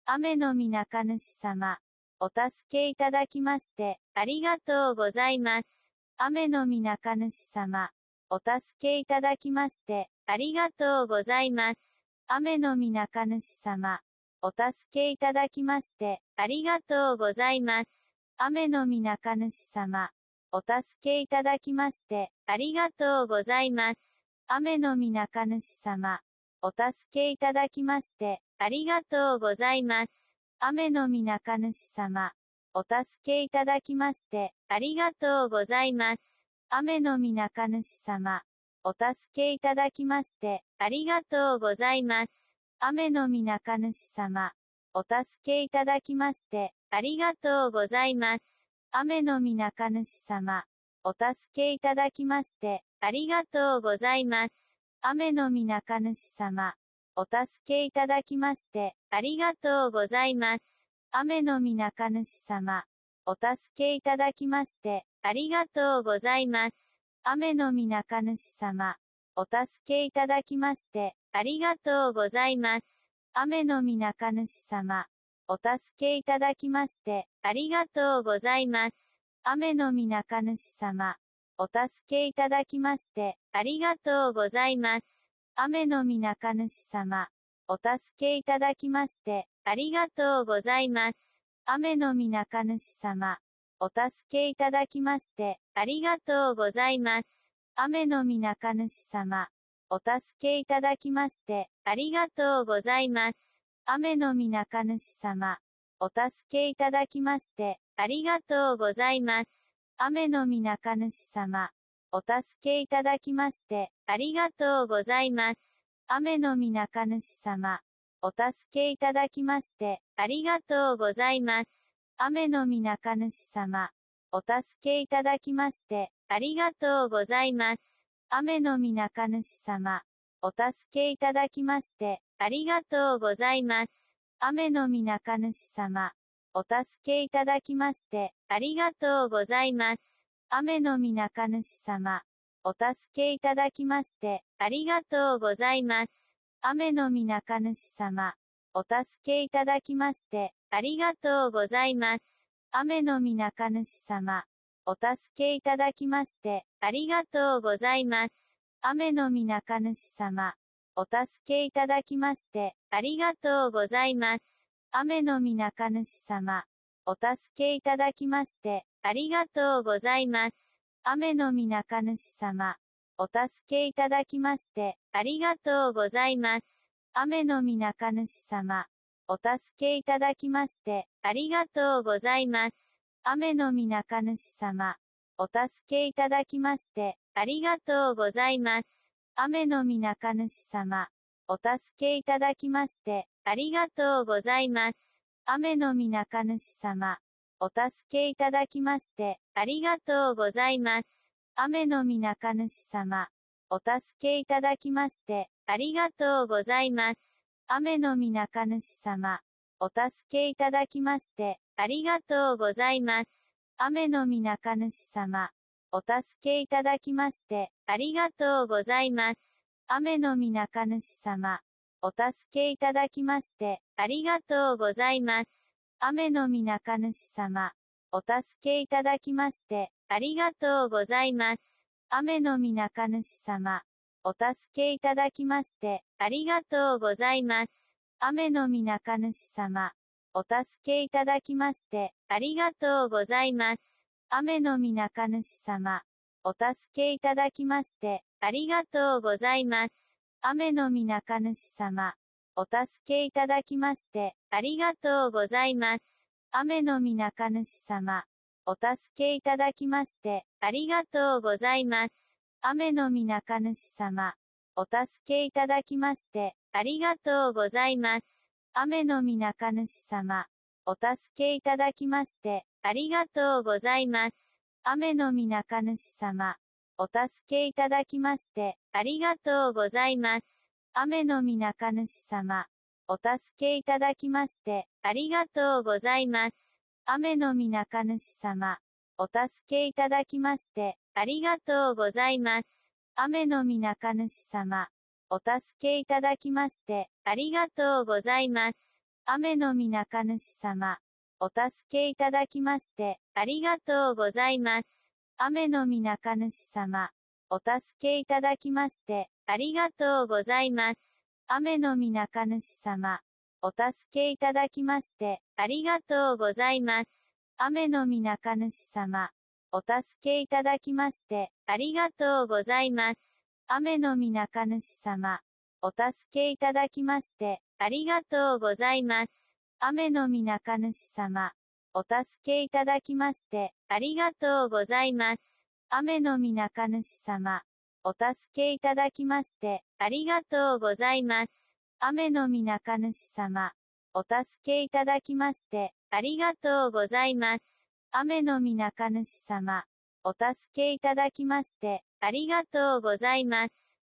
雨のみ中主様、お助けいただきまして、ありがとうございます。雨のみ中主様、お助けいただきまして、ありがとうございます。雨のみなか主様。お助けいただきまして、ありがとうございます。雨のみなか主様。お助けいただきまして、ありがとうございます。雨のみなか主様。お助けいただきまして、ありがとうございます。雨のみなか主様。お助けいただきまして、ありがとうございます。雨のみなか主様。お助けいただきまして、ありがとうございます。雨のみ中主様、お助けいただきまして、ありがとうございます。雨のみ中主様、お助けいただきまして、ありがとうございます。雨のみ中主様、お助けいただきまして、ありがとうございます。雨のみ中主様、お助けいただきまして、ありがとうございます。雨のみ中主様、お助けいただきまして、ありがとうございます。雨のみ中主様、お助けいただきまして、ありがとうございます。雨のみ中主様、お助けいただきまして、ありがとうございます。雨のみ中主様、お助けいただきまして、ありがとうございます。雨のみ中主様、お助けいただきまして、ありがとうございます。雨のみ中主様。お助けいただきまして、ありがとうございます。雨のみ中主様。お助けいただきまして、ありがとうございます。雨のみ中主様。お助けいただきまして、ありがとうございます。雨のみ中主様。お助けいただきまして、ありがとうございます。雨のみなか主様、お助けいただきまして、ありがとうございます。雨のみなか主様、お助けいただきまして、ありがとうございます。雨のみなか主様、お助けいただきまして、ありがとうございます。雨のみなか主様、お助けいただきまして、ありがとうございます。雨のみなか主様、お助けいただきまして、ありがとうございます。雨のみ中主様、お助けいただきまして、ありがとうございます。雨のみ中主様、お助けいただきまして、ありがとうございます。雨のみ中主様、お助けいただきまして、ありがとうございます。雨のみ中主様、お助けいただきまして、ありがとうございます。雨のみ中主様、お助けいただきまして、ありがとうございます。雨のみ中主様、お助けいただきまして、ありがとうございます。雨のみ中主様、お助けいただきまして、ありがとうございます。雨のみ中主様、お助けいただきまして、ありがとうございます。雨のみ中主様、お助けいただきまして、ありがとうございます。雨のみなか主様、お助けいただきまして、ありがとうございます。雨のみなか主様、お助けいただきまして、ありがとうございます。雨のみなか主様、お助けいただきまして、ありがとうございます。雨のみなか主様、お助けいただきまして、ありがとうございます。雨のみなか主様、お助けいただきまして、ありがとうございます。雨のみ中主様、お助けいただきまして、ありがとうございます。雨のみ中主様、お助けいただきまして、ありがとうございます。雨のみ中主様、お助けいただきまして、ありがとうございます。雨のみ中主様、お助けいただきまして、ありがとうございます。雨のみ中主様、お助けいただきまして、ありがとうございます。雨のみ中主様、お助けいただきまして、ありがとうございます。雨のみ中主様、お助けいただきまして、ありがとうございます。雨のみ中主様、お助けいただきまして、ありがとうございます。雨のみ中主様、お助けいただきまして、ありがとうございます。雨のみ中主様、お助けいただきまして、ありがとうございます。雨のみ中主様、お助けいただきまして、ありがとうございます。雨のみ中主様、お助けいただきまして、ありがとうございます。雨のみ中主様、お助けいただきまして、ありがとうございます。雨のみなか主様、お助けいただきまして、ありがとうございます。雨のみなか主様、お助けいただきまして、ありがとうございます。雨のみなか主様、お助けいただきまして、ありがとうございます。雨のみなか主様、お助けいただきまして、ありがとうございます。雨のみなか主様、お助けいただきまして、ありがとうございます。雨のみ中主様、お助けいただきまして、ありがとうございます。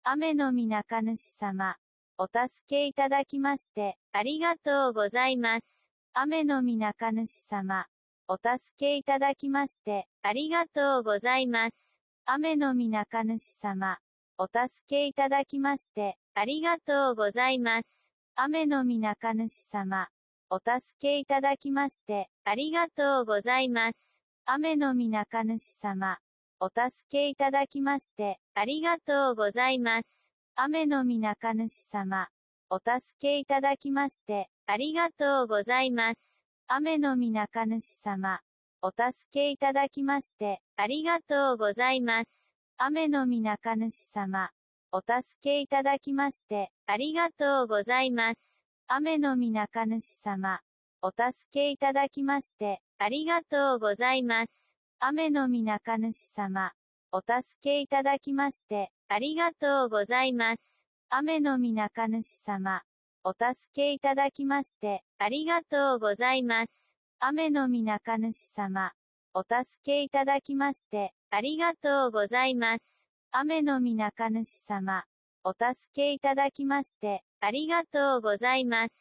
雨のみ中主様、お助けいただきまして、ありがとうございます。雨のみ中主様、お助けいただきまして、ありがとうございます。雨のみ中主様、お助けいただきまして、ありがとうございます。雨のみ中主様、お助けいただきまして、ありがとうございます。雨のみ中主様、お助けいただきまして、ありがとうございます。雨のみ中主様、お助けいただきまして、ありがとうございます。雨のみ中主様、お助けいただきまして、ありがとうございます。雨のみ中主様、お助けいただきまして、ありがとうございます。雨のみ中主様、お助けいただきまして、ありがとうございます。雨のみ中主様、お助けいただきまして、ありがとうございます。雨のみ中主様、お助けいただきまして、ありがとうございます。雨のみ中主様、お助けいただきまして、ありがとうございます。雨のみ中主様、お助けいただきまして、ありがとうございます。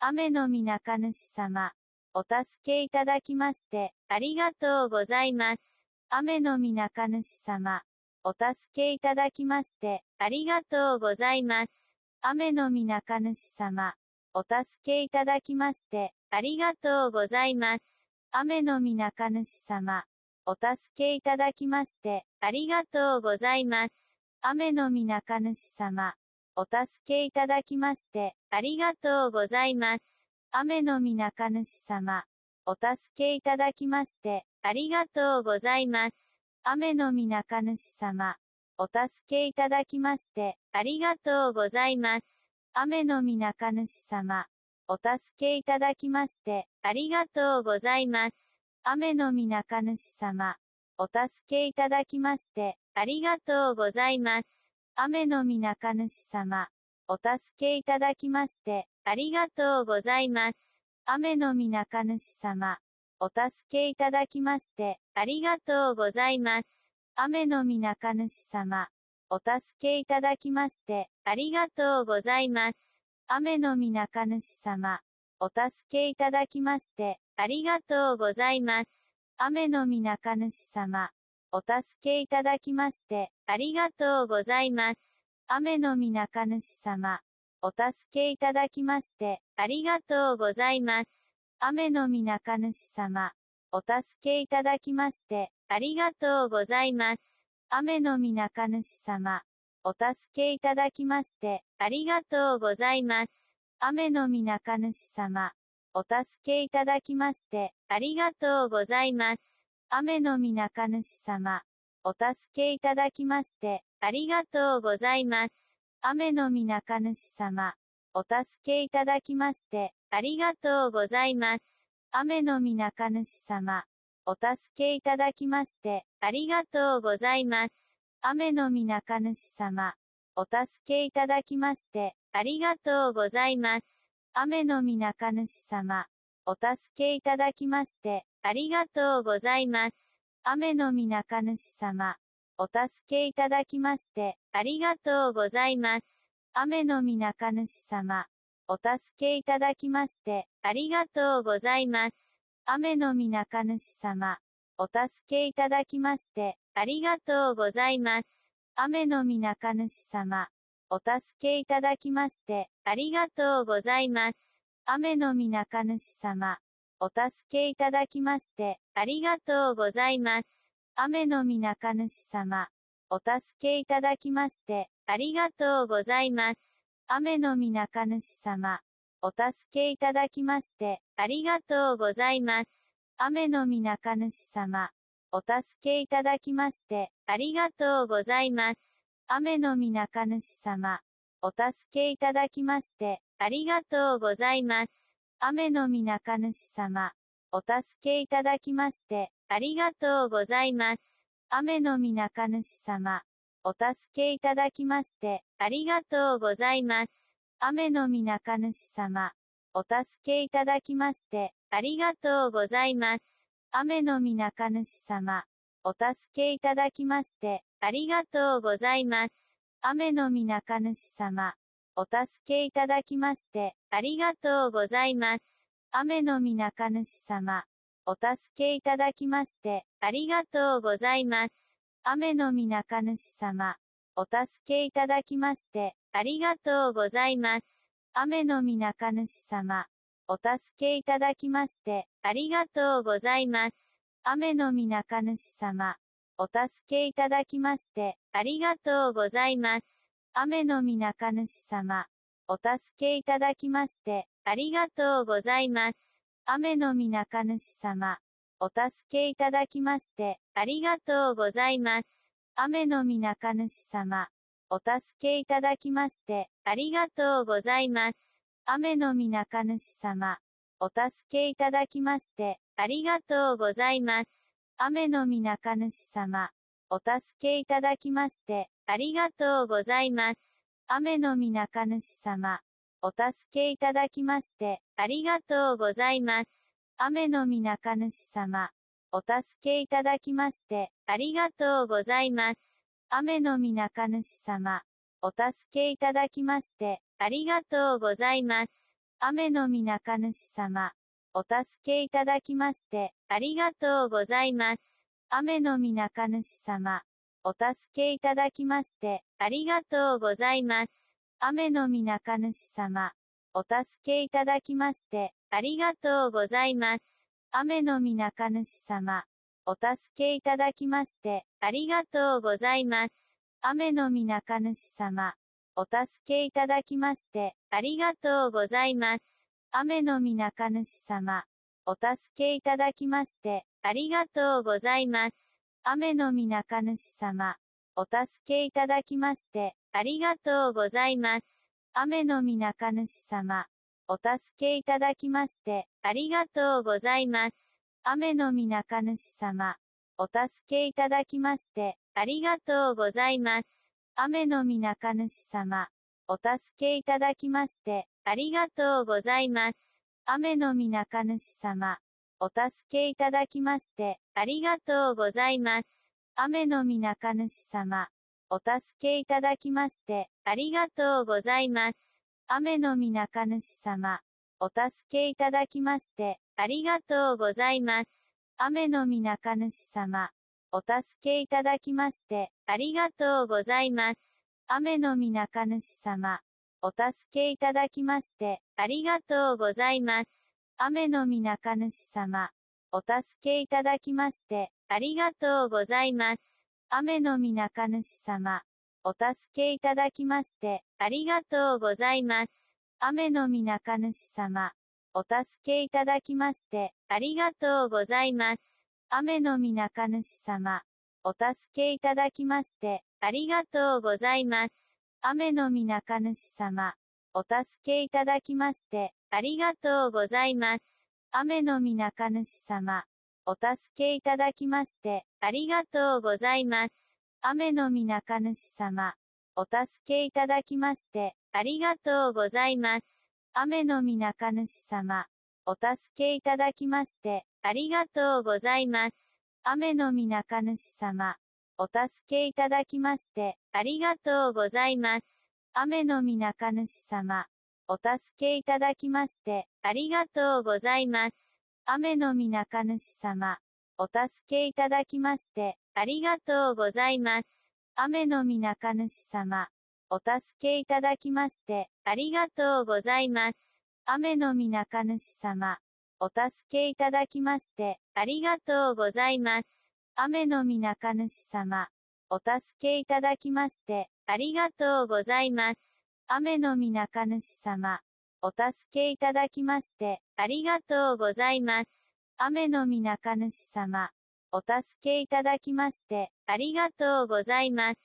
雨のみ中主様。お助けいただきまして、ありがとうございます。雨のみ中主様。お助けいただきまして、ありがとうございます。雨のみ中主様。お助けいただきまして、ありがとうございます。雨のみ中主様。お助けいただきまして、ありがとうございます。雨のみ中主様。お助けいただきまして、ありがとうございます。雨のみ中主様、お助けいただきまして、ありがとうございます。雨のみ中主様、お助けいただきまして、ありがとうございます。雨のみ中主様、お助けいただきまして、ありがとうございます。雨のみ中主様、お助けいただきまして、ありがとうございます。雨のみ中主様、お助けいただきまして、ありがとうございます。雨のみ中主様、お助けいただきまして、ありがとうございます。雨のみ中主様、お助けいただきまして、ありがとうございます。雨のみ中主様、お助けいただきまして、ありがとうございます。雨のみ中主様、お助けいただきまして、ありがとうございます。雨のみなか主様。お助けいただきまして、ありがとうございます。雨のみなか主様。お助けいただきまして、ありがとうございます。雨のみなか主様。お助けいただきまして、ありがとうございます。雨のみなか主様。お助けいただきまして、ありがとうございます。雨のみ主様、お助けいただきまして、ありがとうございます。雨のみ主様、お助けいただきまして、ありがとうございます。雨のみ主様、お助けいただきまして、ありがとうございます。雨のみ主様、お助けいただきまして、ありがとうございます。雨のみ主様、お助けいただきまして、ありがとうございます。雨のみ主様。お助けいただきまして、ありがとうございます。雨のみ中主様。お助けいただきまして、ありがとうございます。雨のみ中主様。お助けいただきまして、ありがとうございます。雨のみ中主様。お助けいただきまして、ありがとうございます。雨のみ中主様。お助けいただきまして、ありがとうございます。雨のみ中主様、お助けいただきまして、ありがとうございます。雨のみ中主様、お助けいただきまして、ありがとうございます。雨のみ中主様、お助けいただきまして、ありがとうございます。雨のみ中主様、お助けいただきまして、ありがとうございます。雨のみ主様、お助けいただきまして、ありがとうございます。雨のみ主様、お助けいただきまして、ありがとうございます。雨のみ主様、お助けいただきまして、ありがとうございます。雨のみ主様、お助けいただきまして、ありがとうございます。雨のみ主様、お助けいただきまして、ありがとうございます。雨のみ中主様、お助けいただきまして、ありがとうございます。雨のみ中主様、お助けいただきまして、ありがとうございます。雨のみ中主様、お助けいただきまして、ありがとうございます。雨のみ中主様、お助けいただきまして、ありがとうございます。雨のみ中主様、お助けいただきまして、ありがとうございます。雨のみ中主様、お助けいただきまして、ありがとうございます。雨のみ中主様、お助けいただきまして、ありがとうございます。雨のみ中主様、お助けいただきまして、ありがとうございます。雨のみ中主様、お助けいただきまして、ありがとうございます。雨のみなか主様、お助けいただきまして、ありがとうございます。雨のみなか主様、お助けいただきまして、ありがとうございます。雨のみなか主様、お助けいただきまして、ありがとうございます。雨のみなか主様、お助けいただきまして、ありがとうございます。雨のみ中主様。お助けいただきまして、ありがとうございます。雨のみ中主様。お助けいただきまして、ありがとうございます。雨のみ中主様。お助けいただきまして、ありがとうございます。雨のみ中主様。お助けいただきまして、ありがとうございます。雨のみ中主様。お助けいただきまして、ありがとうございます。雨のみ主様。お助けいただきまして、ありがとうございます。雨のみ中主様。お助けいただきまして、ありがとうございます。雨のみ中主様。お助けいただきまして、ありがとうございます。雨のみ中主様。お助けいただきまして、ありがとうございます。雨のみ中主様。お助けいただきまして、ありがとうございます。雨のみ中主様。お助けいただきまして、ありがとうございます。雨のみ中主様。お助けいただきまして、ありがとうございます。雨のみ中主様。お助けいただきまして、ありがとうございます。雨のみ中主様。お助けいただきまして、ありがとうございます。雨のみ中主様、お助けいただきまして、ありがとうございます。雨のみ中主様、お助けいただきまして、ありがとうございます。雨のみ中主様、お助けいただきまして、ありがとうございます。雨のみ中主様、お助けいただきまして、ありがとうございます。雨のみ中主様、お助けいただきまして、ありがとうございます。雨のみ中主様。お助けいただきまして、ありがとうございます。雨のみ中主様。お助けいただきまして、ありがとうございます。雨のみ中主様。お助けいただきまして、ありがとうございます。雨のみ中主様。お助けいただきまして、ありがとうございます。雨のみ中主様。お助けいただきまして、ありがとうございます。雨のみ中主様、お助けいただきまして、ありがとうございます。雨のみ中主様、お助けいただきまして、ありがとうございます。雨のみ中主様、お助けいただきまして、ありがとうございます。雨のみ中主様、お助けいただきまして、ありがとうございます。雨のみなか主様、お助けいただきまして、ありがとうございます。雨のみなか主様、お助けいただきまして、ありがとうございます。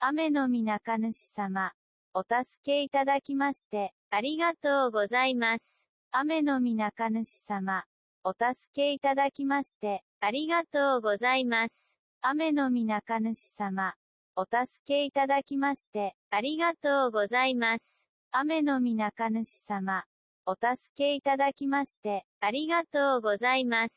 雨のみなか主様、お助けいただきまして、ありがとうございます。雨のみなか主様、お助けいただきまして、ありがとうございます。雨のみなか主様、お助けいただきまして、ありがとうございます。雨のみ中主様、お助けいただきまして、ありがとうございます。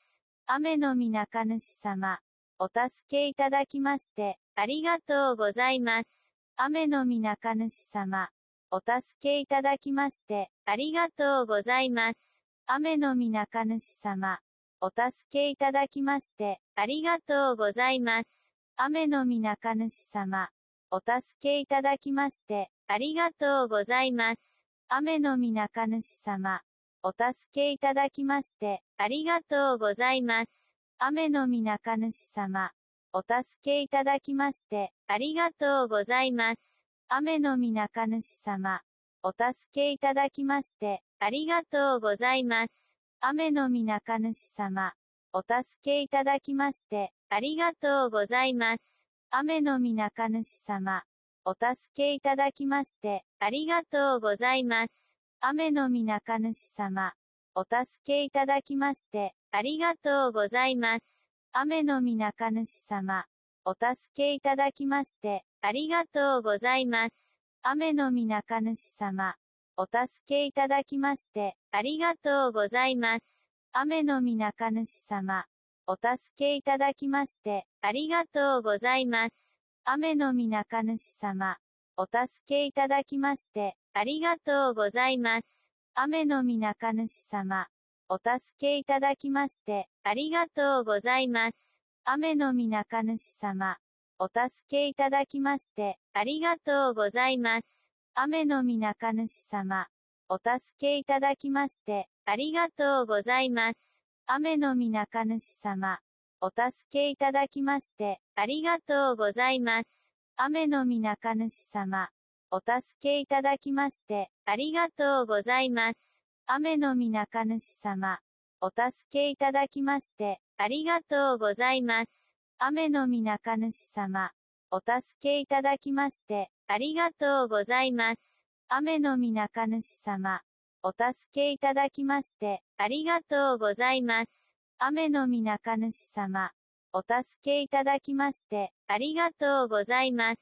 雨のみ中主様、お助けいただきまして、ありがとうございます。雨のみ中主様、お助けいただきまして、ありがとうございます。雨のみ中主様、お助けいただきまして、ありがとうございます。雨のみ中主様、お助けいただきまして、ありがとうございます。雨のみ中主様、お助けいただきまして、ありがとうございます。雨のみ中主様、お助けいただきまして、ありがとうございます。雨のみ中主様、お助けいただきまして、ありがとうございます。雨のみ中主様、お助けいただきまして、ありがとうございます。雨のみ中主様。お助けいただきまして、ありがとうございます。雨のみ中主様。お助けいただきまして、ありがとうございます。雨のみ中主様。お助けいただきまして、ありがとうございます。雨のみ中主様。お助けいただきまして、ありがとうございます。雨のみ中主様。お助けいただきまして、ありがとうございます。雨のみ中主様、お助けいただきまして、ありがとうございます。雨のみ中主様、お助けいただきまして、ありがとうございます。雨のみ中主様、お助けいただきまして、ありがとうございます。雨のみ中主様、お助けいただきまして、ありがとうございます。雨のみ中主様、お助けいただきまして、ありがとうございます。雨のみ中主様、お助けいただきまして、ありがとうございます。雨のみ中主様、お助けいただきまして、ありがとうございます。雨のみ中主様、お助けいただきまして、ありがとうございます。雨のみ中主様、お助けいただきまして、ありがとうございます。雨のみ中主様、お助けいただきまして、ありがとうございます。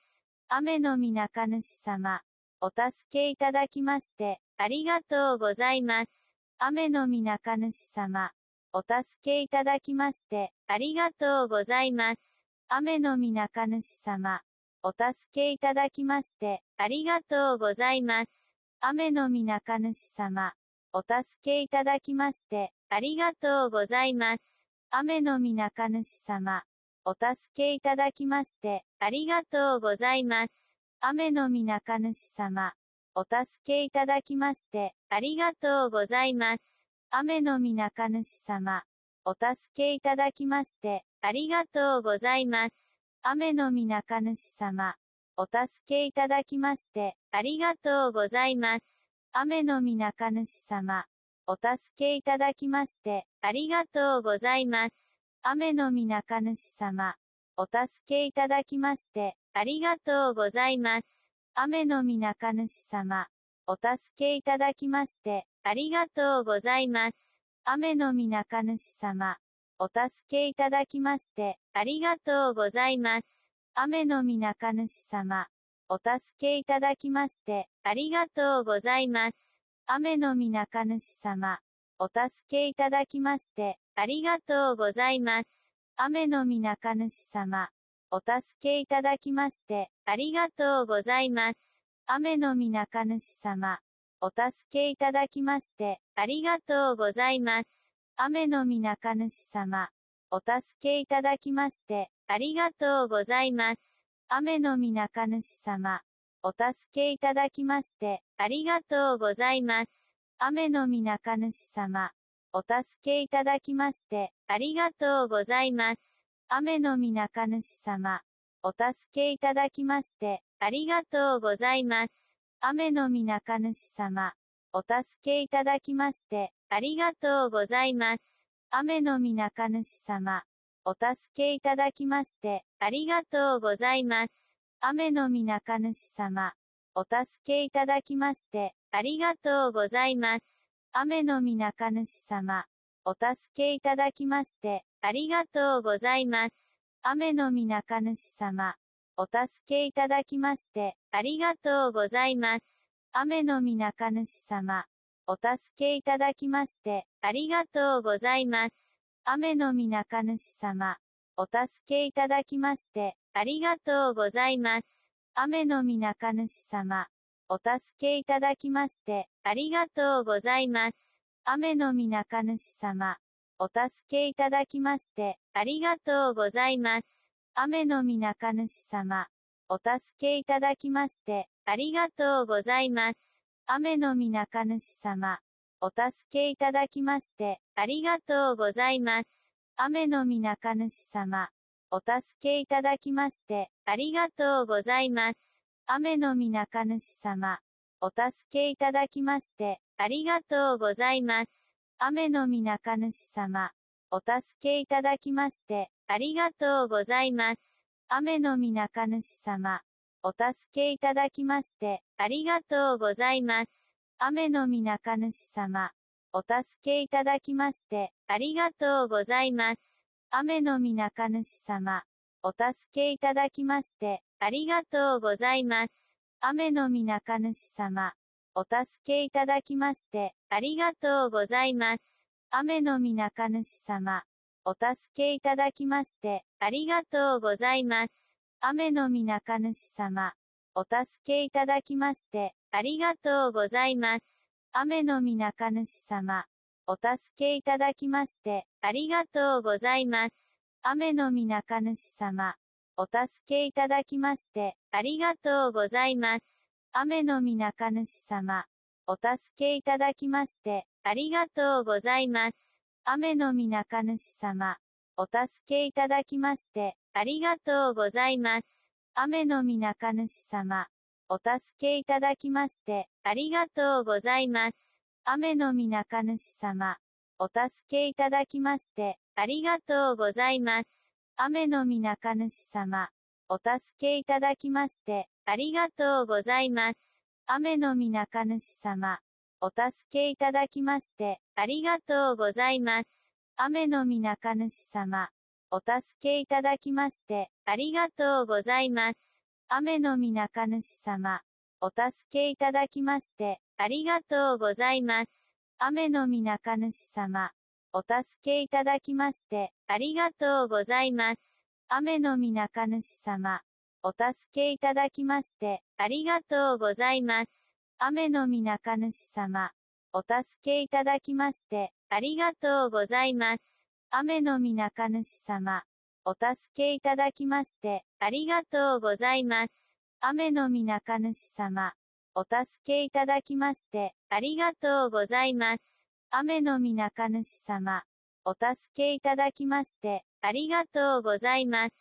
雨のみ中主様、お助けいただきまして、ありがとうございます。雨のみ中主様、お助けいただきまして、ありがとうございます。雨のみ中主様、お助けいただきまして、ありがとうございます。雨のみ中主様、お助けいただきまして、ありがとうございます。雨のみ中主様、お助けいただきまして、ありがとうございます。雨のみ中主様、お助けいただきまして、ありがとうございます。雨のみ中主様、お助けいただきまして、ありがとうございます。雨のみ中主様、お助けいただきまして、ありがとうございます。雨のみ中主様。お助けいただきまして、ありがとうございます。雨のみ中主様。お助けいただきまして、ありがとうございます。雨のみ中主様。お助けいただきまして、ありがとうございます。雨のみ中主様。お助けいただきまして、ありがとうございます。雨のみ中主様。お助けいただきまして、ありがとうございます。雨のみ中主様、お助けいただきまして、ありがとうございます。雨のみ中主様、お助けいただきまして、ありがとうございます。雨のみ中主様、お助けいただきまして、ありがとうございます。雨のみ中主様、お助けいただきまして、ありがとうございます。雨のみ中主様、お助けいただきまして、ありがとうございます。雨のみ中主様、お助けいただきまして、ありがとうございます。雨のみ中主様、お助けいただきまして、ありがとうございます。雨のみ中主様、お助けいただきまして、ありがとうございます。雨のみ中主様、お助けいただきまして、ありがとうございます。雨のみなか主様、お助けいただきまして、ありがとうございます。雨のみなか主様、お助けいただきまして、ありがとうございます。雨のみなか主様、お助けいただきまして、ありがとうございます。雨のみなか主様、お助けいただきまして、ありがとうございます。雨のみ中主様、お助けいただきまして、ありがとうございます。雨のみ中主様、お助けいただきまして、ありがとうございます。雨のみ中主様、お助けいただきまして、ありがとうございます。雨のみ中主様、お助けいただきまして、ありがとうございます。雨のみ中主様、お助けいただきまして、ありがとうございます。雨のみ中主様、お助けいただきまして、ありがとうございます。雨のみ中主様、お助けいただきまして、ありがとうございます。雨のみ中主様、お助けいただきまして、ありがとうございます。雨のみ中主様、お助けいただきまして、ありがとうございます。雨のみ中主様、お助けいただきまして、ありがとうございます。雨のみ中主様、お助けいただきまして、ありがとうございます。雨のみ中主様、お助けいただきまして、ありがとうございます。雨のみ中主様、お助けいただきまして、ありがとうございます。雨のみ中主様、お助けいただきまして、ありがとうございます。雨のみ中主様。お助けいただきまして、ありがとうございます。雨のみ中主様。お助けいただきまして、ありがとうございます。雨のみ中主様。お助けいただきまして、ありがとうございます。雨のみ中主様。お助けいただきまして、ありがとうございます。雨のみ中主様。お助けいただきまして、ありがとうございます。雨のみ中主様、お助けいただきまして、ありがとうございます。雨のみ中主様、お助けいただきまして、ありがとうございます。雨のみ中主様、お助けいただきまして、ありがとうございます。雨のみ中主様、お助けいただきまして、ありがとうございます。雨のみ中主様、お助けいただきまして、ありがとうございます。雨のみ中主様、お助けいただきまして、ありがとうございます。雨のみ中主様、お助けいただきまして、ありがとうございます。雨のみ中主様、お助けいただきまして、ありがとうございます。雨のみ中主様、お助けいただきまして、ありがとうございます。雨のみなか主様。お助けいただきまして、ありがとうございます。雨のみなか主様。お助けいただきまして、ありがとうございます。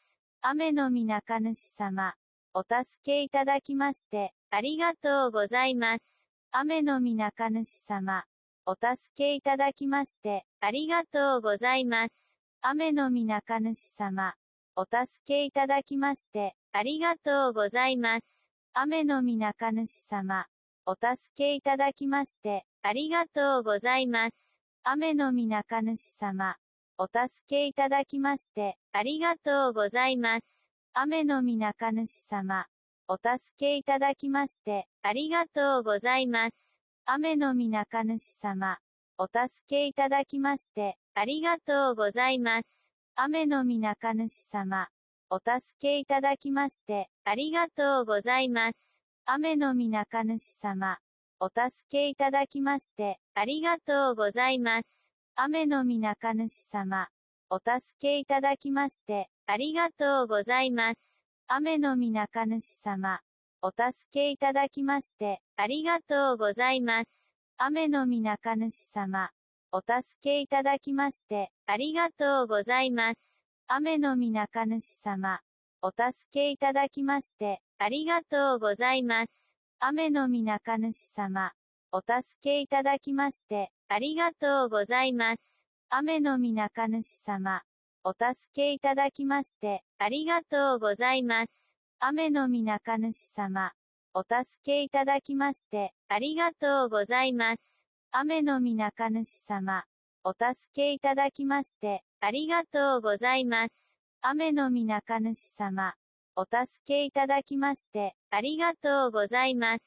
雨のみなか主様。お助けいただきまして、ありがとうございます。雨のみなか主様。お助けいただきまして、ありがとうございます。雨のみ主様、お助けいただきまして、ありがとうございます。雨のみ主様、お助けいただきまして、ありがとうございます。雨のみ主様、お助けいただきまして、ありがとうございます。雨のみ主様、お助けいただきまして、ありがとうございます。雨のみ主様、お助けいただきまして、ありがとうございます。雨のみ主様。お助けいただきまして、ありがとうございます。雨のみ中主様。お助けいただきまして、ありがとうございます。雨のみ中主様。お助けいただきまして、ありがとうございます。雨のみ中主様。お助けいただきまして、ありがとうございます。雨のみ中主様。お助けいただきまして、ありがとうございます。雨のみ中主様、お助けいただきまして、ありがとうございます。雨のみ中主様、お助けいただきまして、ありがとうございます。雨のみ中主様、お助けいただきまして、ありがとうございます。雨のみ中主様、お助けいただきまして、ありがとうございます。雨のみ中主様、お助けいただきまして、ありがとうございます。雨のみ中主様、お助けいただきまして、ありがとうございます。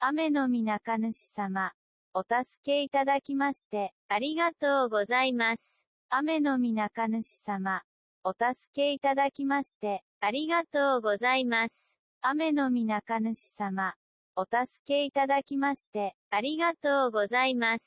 雨のみ中主様、お助けいただきまして、ありがとうございます。雨のみ中主様、お助けいただきまして、ありがとうございます。雨のみ中主様、お助けいただきまして、ありがとうございます。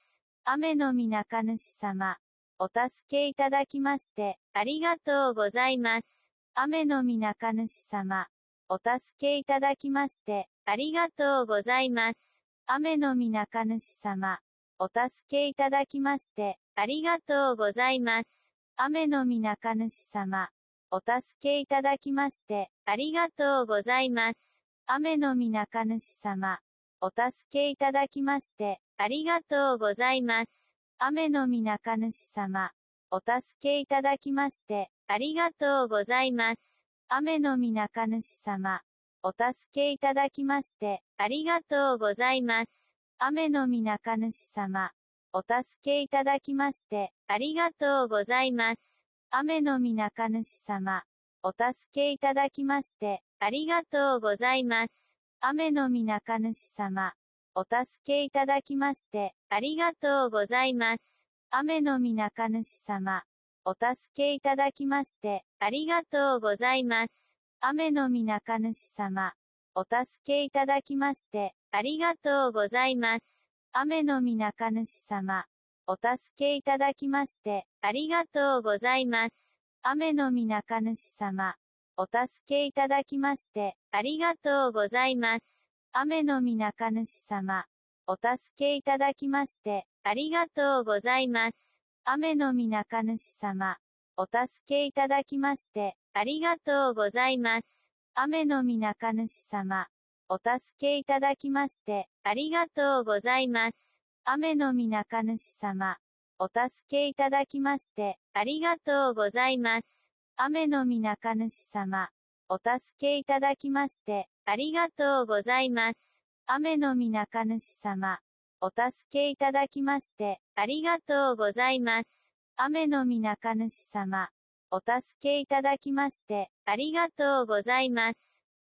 雨のみ中主様、お助けいただきまして、ありがとうございます。雨のみ中主様、お助けいただきまして、ありがとうございます。雨のみ中主様、お助けいただきまして、ありがとうございます。雨のみ中主様、お助けいただきまして、ありがとうございます。雨のみ中主様、お助けいただきまして、ありがとうございます。雨のみ中主様、お助けいただきまして、ありがとうございます。雨のみ中主様、お助けいただきまして、ありがとうございます。雨のみ中主様、お助けいただきまして、ありがとうございます。雨のみ中主様、お助けいただきまして、ありがとうございます。雨のみなか主様、お助けいただきまして、ありがとうございます。雨のみなか主様、お助けいただきまして、ありがとうございます。雨のみなか主様、お助けいただきまして、ありがとうございます。雨のみなか主様、お助けいただきまして、ありがとうございます。雨のみ中主様。お助けいただきまして、ありがとうございます。雨のみ中主様。お助けいただきまして、ありがとうございます。雨のみ中主様。お助けいただきまして、ありがとうございます。雨のみ中主様。お助けいただきまして、ありがとうございます。雨のみ中主様。お助けいただきまして、ありがとうございます。雨のみ中主様、お助けいただきまして、ありがとうございます。雨のみ中主様、お助けいただきまして、ありがとうございます。雨のみ中主様、お助けいただきまして、ありがとうございます。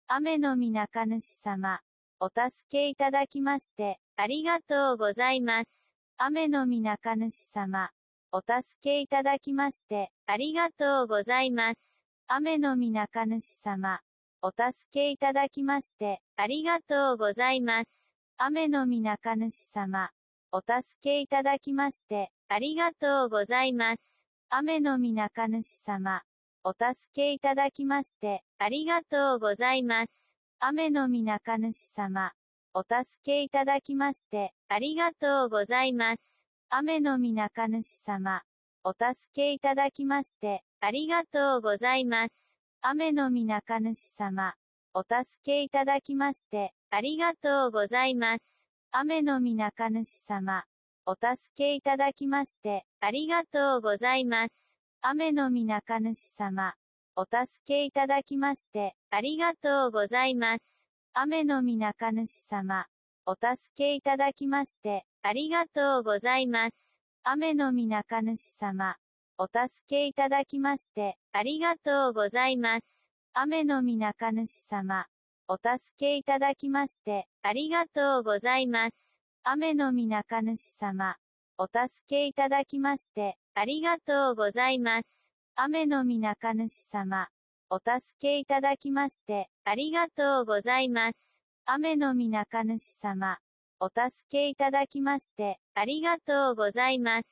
雨のみ中主様、お助けいただきまして、ありがとうございます。雨のみ中主様、お助けいただきまして、ありがとうございます。雨のみ中主様、お助けいただきまして、ありがとうございます。雨のみ中主様、お助けいただきまして、ありがとうございます。雨のみ中主様、お助けいただきまして、ありがとうございます。雨のみ中主様、お助けいただきまして、ありがとうございます。雨のみなか主様、お助けいただきまして、ありがとうございます。雨のみなか主様、お助けいただきまして、ありがとうございます。雨のみなか主様、お助けいただきまして、ありがとうございます。雨のみなか主様、お助けいただきまして、ありがとうございます。雨のみ中主様、お助けいただきまして、ありがとうございます。雨のみ中主様、お助けいただきまして、ありがとうございます。雨のみ中主様、お助けいただきまして、ありがとうございます。雨のみ中主様、お助けいただきまして、ありがとうございます。雨のみ中主様、お助けいただきまして、ありがとうございます。雨のみ中主様、お助けいただきまして、ありがとうございます。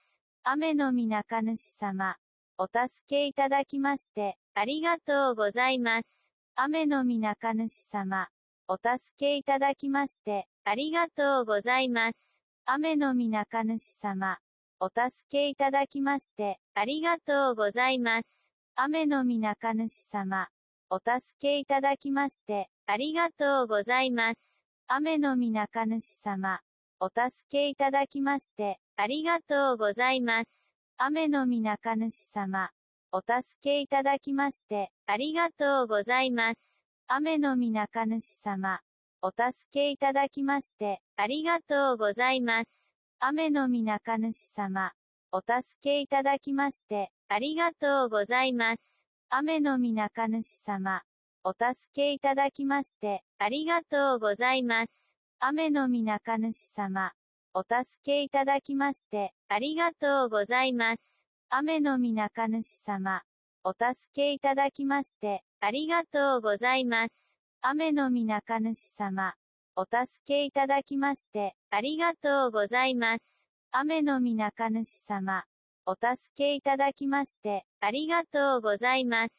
雨のみ中主様、お助けいただきまして、ありがとうございます。雨のみ中主様、お助けいただきまして、ありがとうございます。雨のみ中主様、お助けいただきまして、ありがとうございます。雨のみ中主様、お助けいただきまして、ありがとうございます。雨のみ中主様、お助けいただきまして、ありがとうございます。雨のみ中主様、お助けいただきまして、ありがとうございます。雨のみ中主様、お助けいただきまして、ありがとうございます。雨のみ中主様、お助けいただきまして、ありがとうございます。雨のみ中主様。お助けいただきまして、ありがとうございます。雨のみ中主様。お助けいただきまして、ありがとうございます。雨のみ中主様。お助けいただきまして、ありがとうございます。雨のみ中主様。お助けいただきまして、ありがとうございます。雨のみ中主様。お助けいただきまして、ありがとうございます。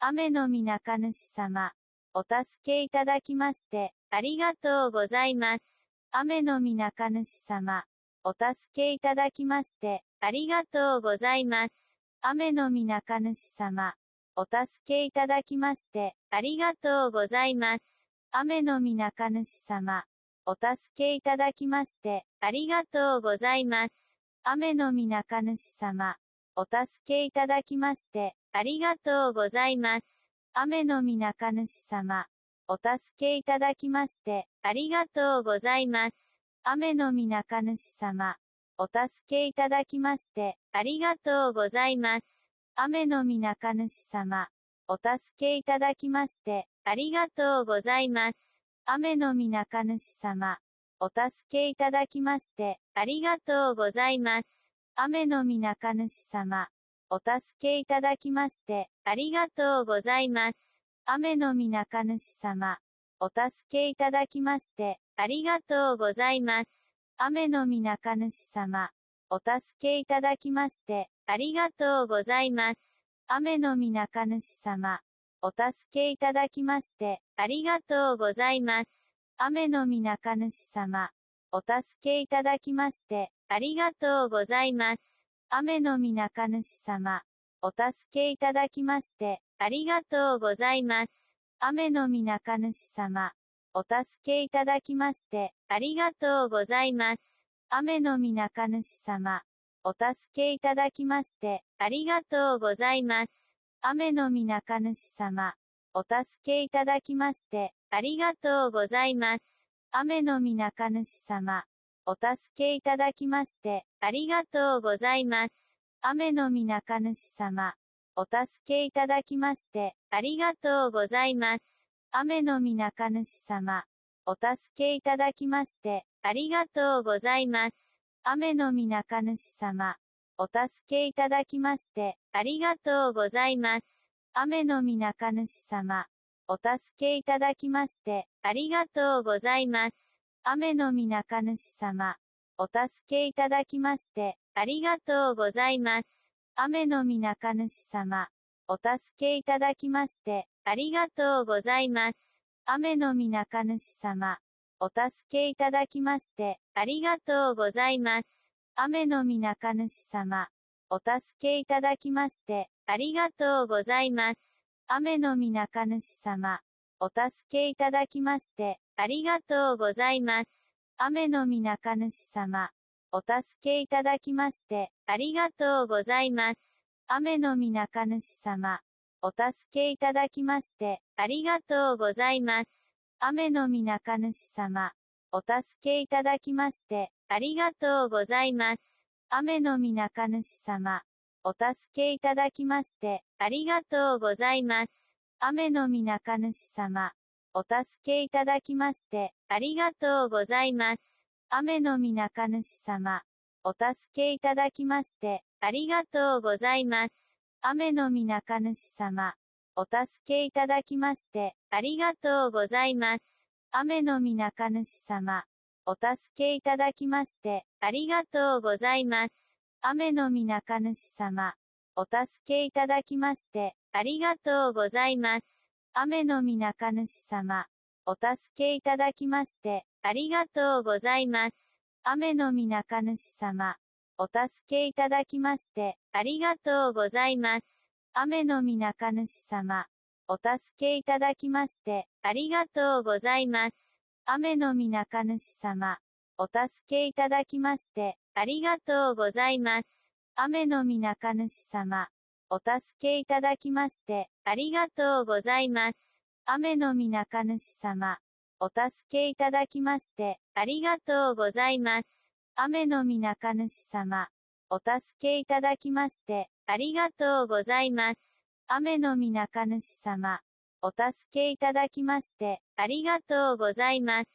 雨のみ中主様、お助けいただきまして、ありがとうございます。雨のみ中主様、お助けいただきまして、ありがとうございます。雨のみ中主様、お助けいただきまして、ありがとうございます。雨のみ中主様、お助けいただきまして、ありがとうございます。雨のみ中主様、お助けいただきまして、ありがとうございます。雨のみ中主様、お助けいただきまして、ありがとうございます。雨のみ中主様、お助けいただきまして、ありがとうございます。雨のみ中主様、お助けいただきまして、ありがとうございます。雨のみ中主様、お助けいただきまして、ありがとうございます。雨のみなか主様。お助けいただきまして、ありがとうございます。雨のみなか主様。お助けいただきまして、ありがとうございます。雨のみなか主様。お助けいただきまして、ありがとうございます。雨のみなか主様。お助けいただきまして、ありがとうございます。雨のみ主様、お助けいただきまして、ありがとうございます。雨のみ主様、お助けいただきまして、ありがとうございます。雨のみ主様、お助けいただきまして、ありがとうございます。雨のみ主様、お助けいただきまして、ありがとうございます。雨のみ主様、お助けいただきまして、ありがとうございます。雨のみ中主様、お助けいただきまして、ありがとうございます。雨のみ中主様、お助けいただきまして、ありがとうございます。雨のみ中主様、お助けいただきまして、ありがとうございます。雨のみ中主様、お助けいただきまして、ありがとうございます。雨のみ中主様、お助けいただきまして、ありがとうございます。雨のみ中主様、お助けいただきまして、ありがとうございます。雨のみ中主様、お助けいただきまして、ありがとうございます。雨のみ中主様、お助けいただきまして、ありがとうございます。雨のみ中主様、お助けいただきまして、ありがとうございます。雨のみ中主様、お助けいただきまして、ありがとうございます。雨のみ中主様、お助けいただきまして、ありがとうございます。雨のみ中主様、お助けいただきまして、ありがとうございます。雨のみ中主様、お助けいただきまして、ありがとうございます。雨のみ中主様、お助けいただきまして、ありがとうございます。雨のみ中主様、お助けいただきまして、ありがとうございます。雨のみ中主様、お助けいただきまして、ありがとうございます。雨のみ中主様、お助けいただきまして、ありがとうございます。雨のみ中主様、お助けいただきまして、ありがとうございます。雨のみ中主様、お助けいただきまして、ありがとうございます。雨のみ中主様、お助けいただきまして、ありがとうございます。雨のみ中主様、お助けいただきまして、ありがとうございます。雨のみ中主様、お助けいただきまして、ありがとうございます。雨のみ中主様、お助けいただきまして、ありがとうございます。雨のみなか主様。お助けいただきまして、ありがとうございます。雨のみなか主様。お助けいただきまして、ありがとうございます。雨のみなか主様。お助けいただきまして、ありがとうございます。雨のみなか主様。お助けいただきまして、ありがとうございます。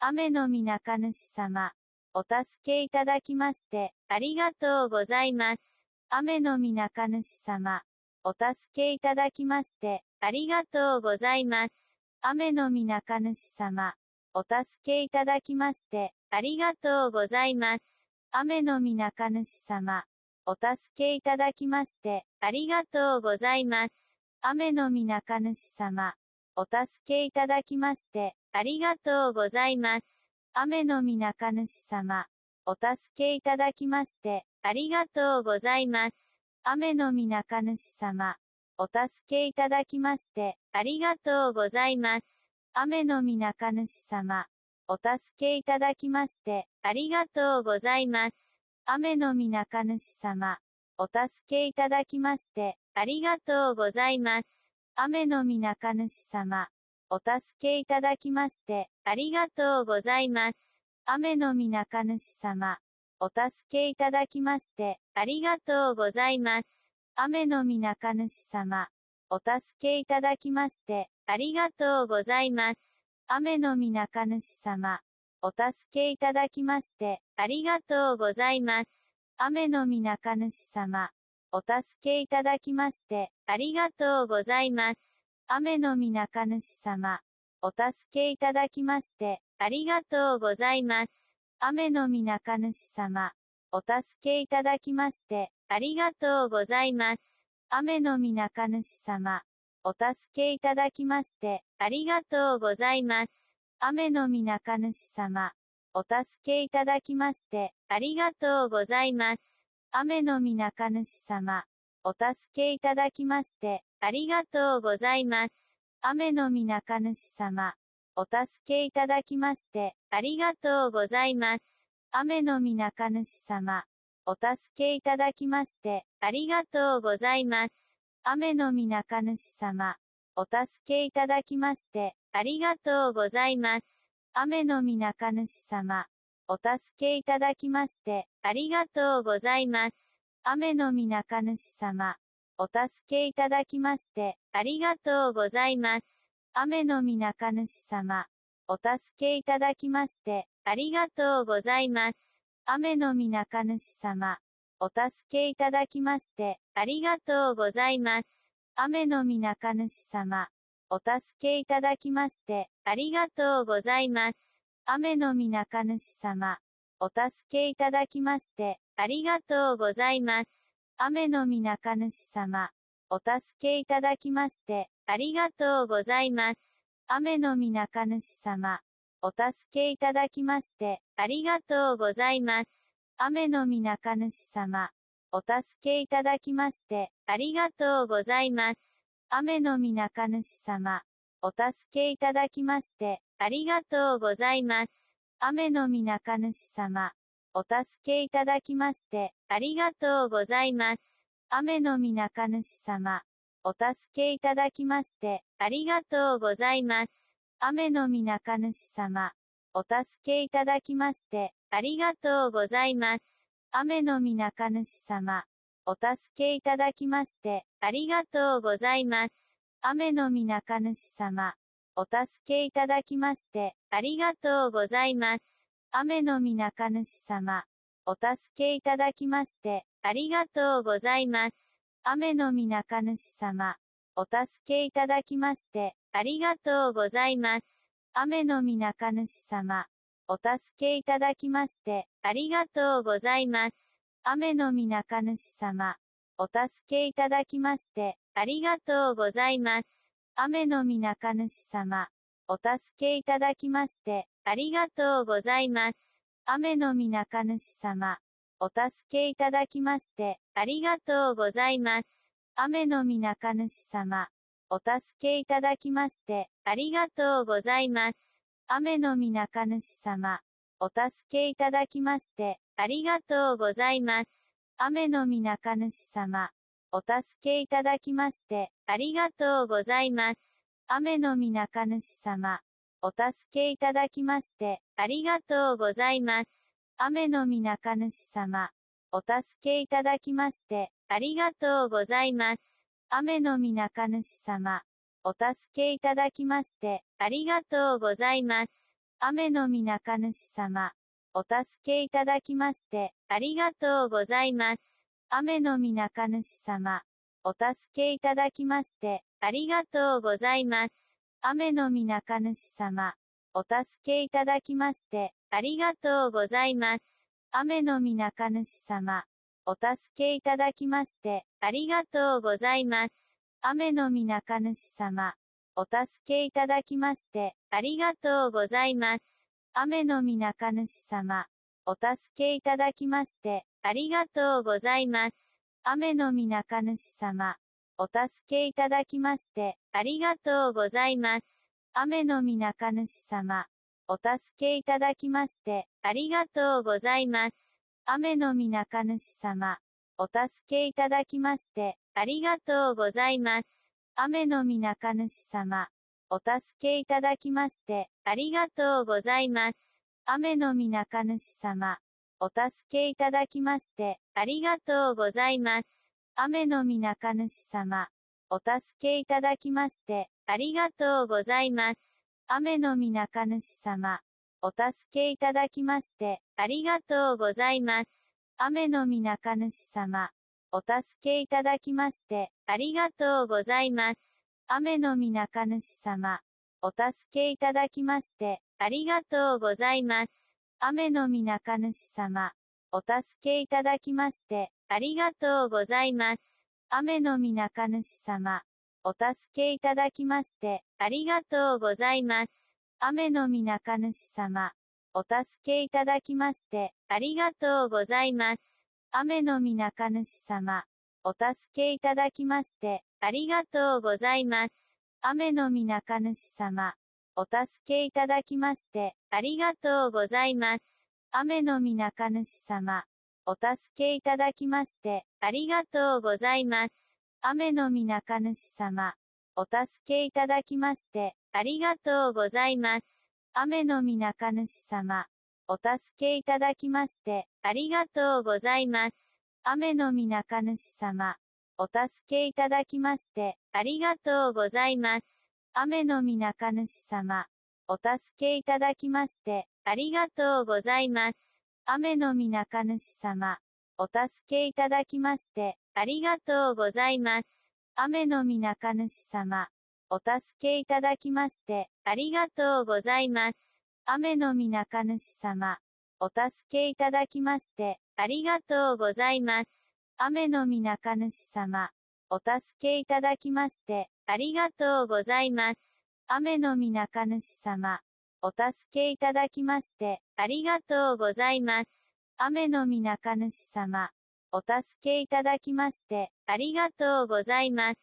雨のみなか主様。お助けいただきまして、ありがとうございます。雨のみ中主様、お助けいただきまして、ありがとうございます。雨のみ中主様、お助けいただきまして、ありがとうございます。雨のみ中主様、お助けいただきまして、ありがとうございます。雨のみ中主様、お助けいただきまして、ありがとうございます。雨のみ中主様、お助けいただきまして、ありがとうございます。雨のみ中主様、お助けいただきまして、ありがとうございます。雨のみ中主様、お助けいただきまして、ありがとうございます。雨のみ中主様、お助けいただきまして、ありがとうございます。雨のみ中主様、お助けいただきまして、ありがとうございます。雨のみ中主様。お助けいただきまして、ありがとうございます。雨のみ中主様。お助けいただきまして、ありがとうございます。雨のみ中主様。お助けいただきまして、ありがとうございます。雨のみ中主様。お助けいただきまして、ありがとうございます。雨のみなか主様、お助けいただきまして、ありがとうございます。雨のみなか主様、お助けいただきまして、ありがとうございます。雨のみなか主様、お助けいただきまして、ありがとうございます。雨のみなか主様、お助けいただきまして、ありがとうございます。雨のみなか主様、お助けいただきまして、ありがとうございます。雨のみ中主様。お助けいただきまして、ありがとうございます。雨のみ中主様。お助けいただきまして、ありがとうございます。雨のみ中主様。お助けいただきまして、ありがとうございます。雨のみ中主様。お助けいただきまして、ありがとうございます。雨のみ中主様。お助けいただきまして、ありがとうございます。雨のみ中主様、お助けいただきまして、ありがとうございます。雨のみ中主様、お助けいただきまして、ありがとうございます。雨のみ中主様、お助けいただきまして、ありがとうございます。雨のみ中主様、お助けいただきまして、ありがとうございます。雨のみなか主様、お助けいただきまして、ありがとうございます。雨のみなか主様、お助けいただきまして、ありがとうございます。雨のみなか主様、お助けいただきまして、ありがとうございます。雨のみなか主様、お助けいただきまして、ありがとうございます。雨のみなか主様、お助けいただきまして、ありがとうございます。雨のみ中主様、お助けいただきまして、ありがとうございます。雨のみ中主様、お助けいただきまして、ありがとうございます。雨のみ中主様、お助けいただきまして、ありがとうございます。雨のみ中主様、お助けいただきまして、ありがとうございます。雨のみ中主様、お助けいただきまして、ありがとうございます。雨のみ中主様、お助けいただきまして、ありがとうございます。雨のみ中主様、お助けいただきまして、ありがとうございます。雨のみ中主様、お助けいただきまして、ありがとうございます。雨のみ中主様、お助けいただきまして、ありがとうございます。雨のみ中主様。お助けいただきまして、ありがとうございます。雨のみ中主様。お助けいただきまして、ありがとうございます。雨のみ中主様。お助けいただきまして、ありがとうございます。雨のみ中主様。お助けいただきまして、ありがとうございます。雨のみ中主様。お助けいただきまして、ありがとうございます。雨のみなか主様、お助けいただきまして、ありがとうございます。雨のみなか主様、お助けいただきまして、ありがとうございます。雨のみなか主様、お助けいただきまして、ありがとうございます。雨のみなか主様、お助けいただきまして、ありがとうございます。雨のみ中主様、お助けいただきまして、ありがとうございます。雨のみ中主様、お助けいただきまして、ありがとうございます。雨のみ中主様、お助けいただきまして、ありがとうございます。雨のみ中主様、お助けいただきまして、ありがとうございます。雨のみ中主様、お助けいただきまして、ありがとうございます。雨のみ中主様、お助けいただきまして、ありがとうございます。雨のみ中主様、お助けいただきまして、ありがとうございます。雨のみ中主様、お助けいただきまして、ありがとうございます。雨のみ中主様、お助けいただきまして、ありがとうございます。雨のみ中主様、お助けいただきまして、ありがとうございます。雨のみ中主様、お助けいただきまして、ありがとうございます。雨のみ中主様、お助けいただきまして、ありがとうございます。雨のみ中主様、お助けいただきまして、ありがとうございます。雨のみ中主様、お助けいただきまして、ありがとうございます。雨のみ中主様、お助けいただきまして、ありがとうございます。雨のみ中主様、お助けいただきまして、ありがとうございます。雨のみ中主様、お助けいただきまして、ありがとうございます。雨のみ中主様、お助けいただきまして、ありがとうございます。雨のみ中主様、お助けいただきまして、ありがとうございます。雨のみ中主様、お助けいただきまして、ありがとうございます。雨のみ中主様、お助けいただきまして、ありがとうございます。雨のみ中主様、お助けいただきまして、ありがとうございます。雨のみ中主様、お助けいただきまして、ありがとうございます。雨のみ中主様、お助けいただきまして、ありがとうございます。雨のみ中主様、お助けいただきまして、ありがとうございます。雨のみ中主様、お助けいただきまして、ありがとうございます。雨のみ中主様、お助けいただきまして、ありがとうございます。雨のみ中主様、お助けいただきまして、ありがとうございます。雨のみなか主様、お助けいただきまして、ありがとうございます。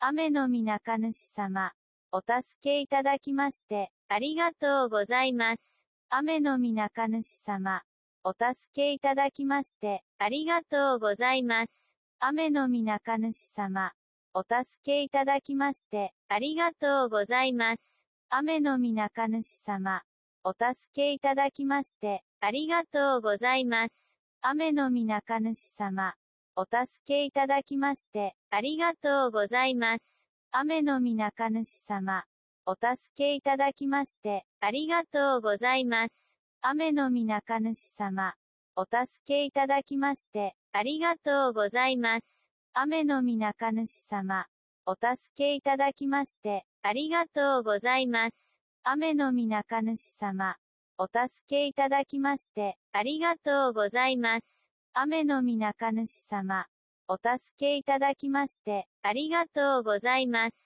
雨のみなか主様、お助けいただきまして、ありがとうございます。雨のみなか主様、お助けいただきまして、ありがとうございます。雨のみなか主様、お助けいただきまして、ありがとうございます。雨のみ主様、お助けいただきまして、ありがとうございます。雨のみ主様、お助けいただきまして、ありがとうございます。雨のみ主様、お助けいただきまして、ありがとうございます。雨のみ主様、お助けいただきまして、ありがとうございます。雨のみ主様、お助けいただきまして、ありがとうございます。雨のみ主様。お助けいただきまして、ありがとうございます。雨のみ中主様。お助けいただきまして、ありがとうございます。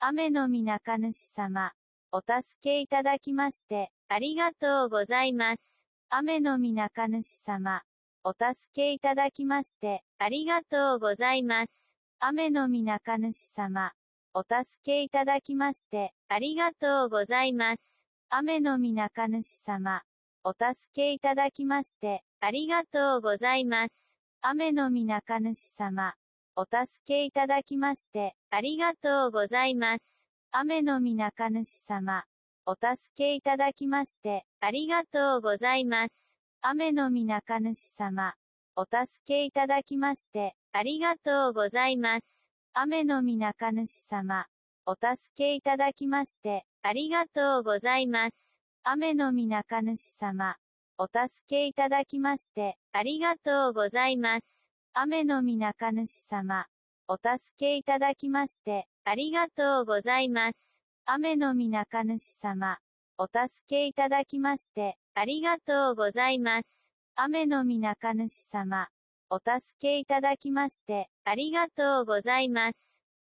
雨のみ中主様。お助けいただきまして、ありがとうございます。雨のみ中主様。お助けいただきまして、ありがとうございます。雨のみ中主様。お助けいただきまして、ありがとうございます。雨のみ中主様、お助けいただきまして、ありがとうございます。雨のみ中主様、お助けいただきまして、ありがとうございます。雨のみ中主様、お助けいただきまして、ありがとうございます。雨のみ中主様、お助けいただきまして、ありがとうございます。雨のみ主様、お助けいただきまして、ありがとうございます。雨のみ主様、お助けいただきまして、ありがとうございます。雨のみ主様、お助けいただきまして、ありがとうございます。雨のみ主様、お助けいただきまして、ありがとうございます。雨のみ主様、お助けいただきまして、ありがとうございます。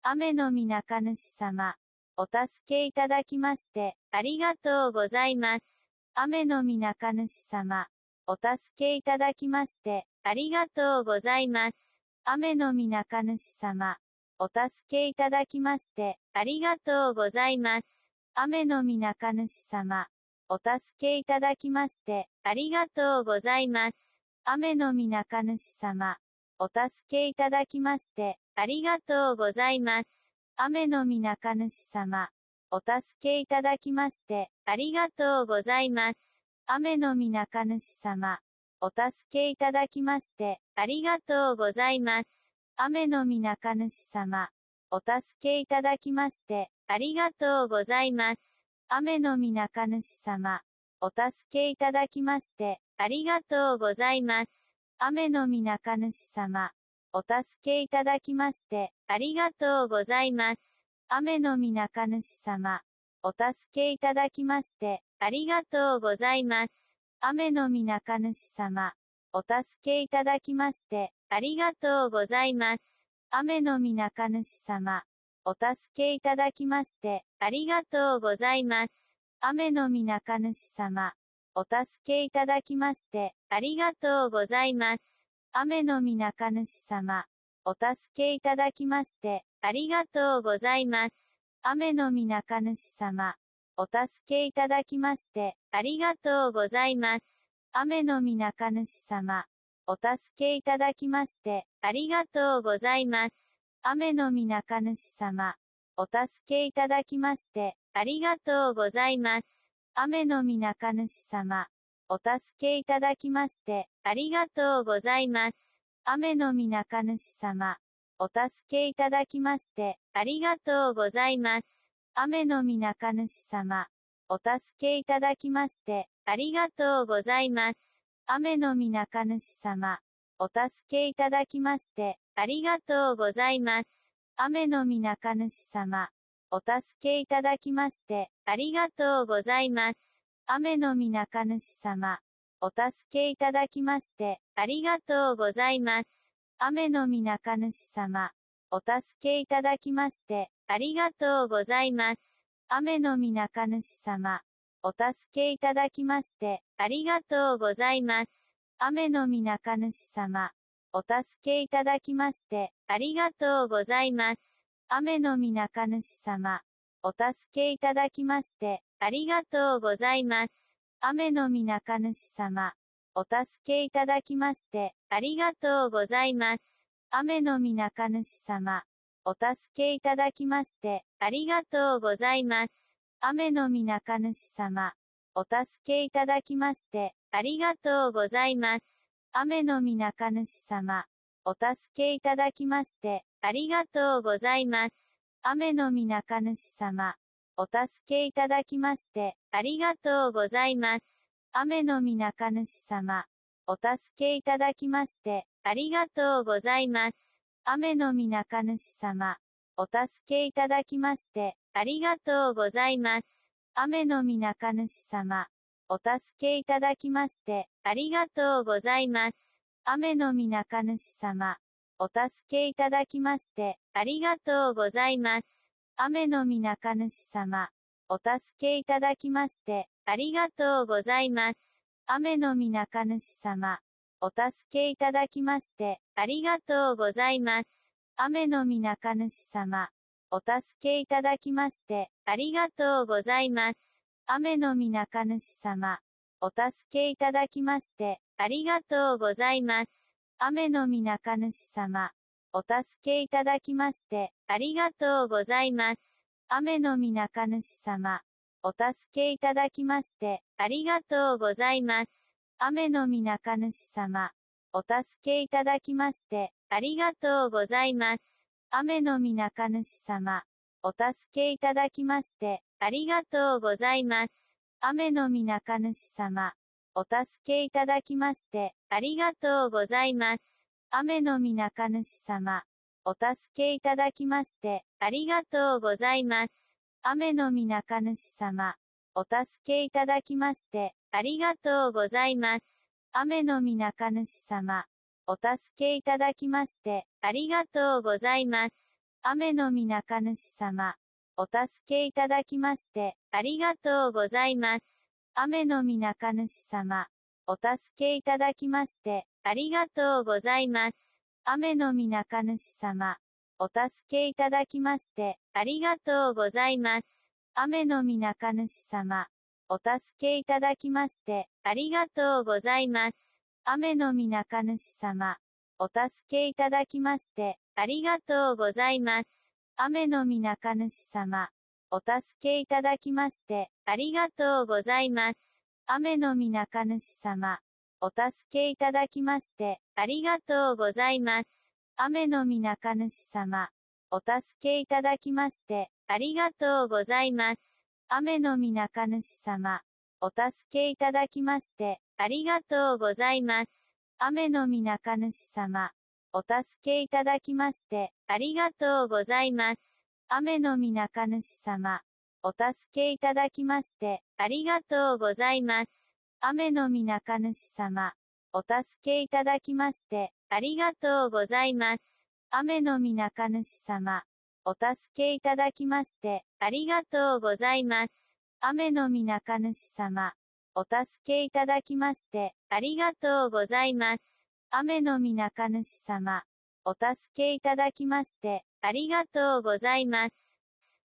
雨のみ中主様、お助けいただきまして、ありがとうございます。雨のみ中主様、お助けいただきまして、ありがとうございます。雨のみ中主様、お助けいただきまして、ありがとうございます。雨のみ中主様、お助けいただきまして、ありがとうございます。雨のみ中主様、お助けいただきまして、ありがとうございます。雨のみ中主様、お助けいただきまして、ありがとうございます。雨のみ中主様、お助けいただきまして、ありがとうございます。雨のみ中主様、お助けいただきまして、ありがとうございます。雨のみ中主様、お助けいただきまして、ありがとうございます。雨のみなか主様。お助けいただきまして、ありがとうございます。雨のみなか主様。お助けいただきまして、ありがとうございます。雨のみなか主様。お助けいただきまして、ありがとうございます。雨のみなか主様。お助けいただきまして、ありがとうございます。雨のみなか主様。お助けいただきまして、ありがとうございます。雨のみ中主様、お助けいただきまして、ありがとうございます。雨のみ中主様、お助けいただきまして、ありがとうございます。雨のみ中主様、お助けいただきまして、ありがとうございます。雨のみ中主様、お助けいただきまして、ありがとうございます。雨のみ中主様、お助けいただきまして、ありがとうございます。雨のみ中主様、お助けいただきまして、ありがとうございます。雨のみ中主様、お助けいただきまして、ありがとうございます。雨のみ中主様、お助けいただきまして、ありがとうございます。雨のみ中主様、お助けいただきまして、ありがとうございます。雨のみ中主様。お助けいただきまして、ありがとうございます。雨のみ中主様。お助けいただきまして、ありがとうございます。雨のみ中主様。お助けいただきまして、ありがとうございます。雨のみ中主様。お助けいただきまして、ありがとうございます。雨のみ中主様、お助けいただきまして、ありがとうございます。雨のみ中主様、お助けいただきまして、ありがとうございます。雨のみ中主様、お助けいただきまして、ありがとうございます。雨のみ中主様、お助けいただきまして、ありがとうございます。雨のみ中主様、お助けいただきまして、ありがとうございます。雨のみ中主様。お助けいただきまして、ありがとうございます。雨のみ中主様。お助けいただきまして、ありがとうございます。雨のみ中主様。お助けいただきまして、ありがとうございます。雨のみ中主様。お助けいただきまして、ありがとうございます。雨のみ中主様。お助けいただきまして、ありがとうございます。雨のみ中主様、お助けいただきまして、ありがとうございます。雨のみ中主様、お助けいただきまして、ありがとうございます。雨のみ中主様、お助けいただきまして、ありがとうございます。雨のみ中主様、お助けいただきまして、ありがとうございます。雨のみなか主様。お助けいただきまして、ありがとうございます。雨のみなか主様。お助けいただきまして、ありがとうございます。雨のみなか主様。お助けいただきまして、ありがとうございます。雨のみなか主様。お助けいただきまして、ありがとうございます。雨のみなか主様。お助けいただきまして、ありがとうございます。雨のみ中主様、お助けいただきまして、ありがとうございます。雨のみ中主様、お助けいただきまして、ありがとうございます。雨のみ中主様、お助けいただきまして、ありがとうございます。雨のみ中主様、お助けいただきまして、ありがとうございます。雨のみ中主様、お助けいただきまして、ありがとうございます。雨のみ中主様、お助けいただきまして、ありがとうございます。雨のみ中主様、お助けいただきまして、ありがとうございます。雨のみ中主様、お助けいただきまして、ありがとうございます。雨のみ中主様、お助けいただきまして、ありがとうございます。雨のみ中主様、お助けいただきまして、ありがとうございます。雨のみ中主様、お助けいただきまして、ありがとうございます。雨のみ中主様、お助けいただきまして、ありがとうございます。雨のみ中主様、お助けいただきまして、ありがとうございます。雨のみ中主様、お助けいただきまして、ありがとうございます。雨のみ中主様、お助けいただきまして、ありがとうございます。雨のみ中主様、お助けいただきまして、ありがとうございます。雨のみ中主様、お助けいただきまして、ありがとうございます。雨のみ中主様、お助けいただきまして、ありがとうございます。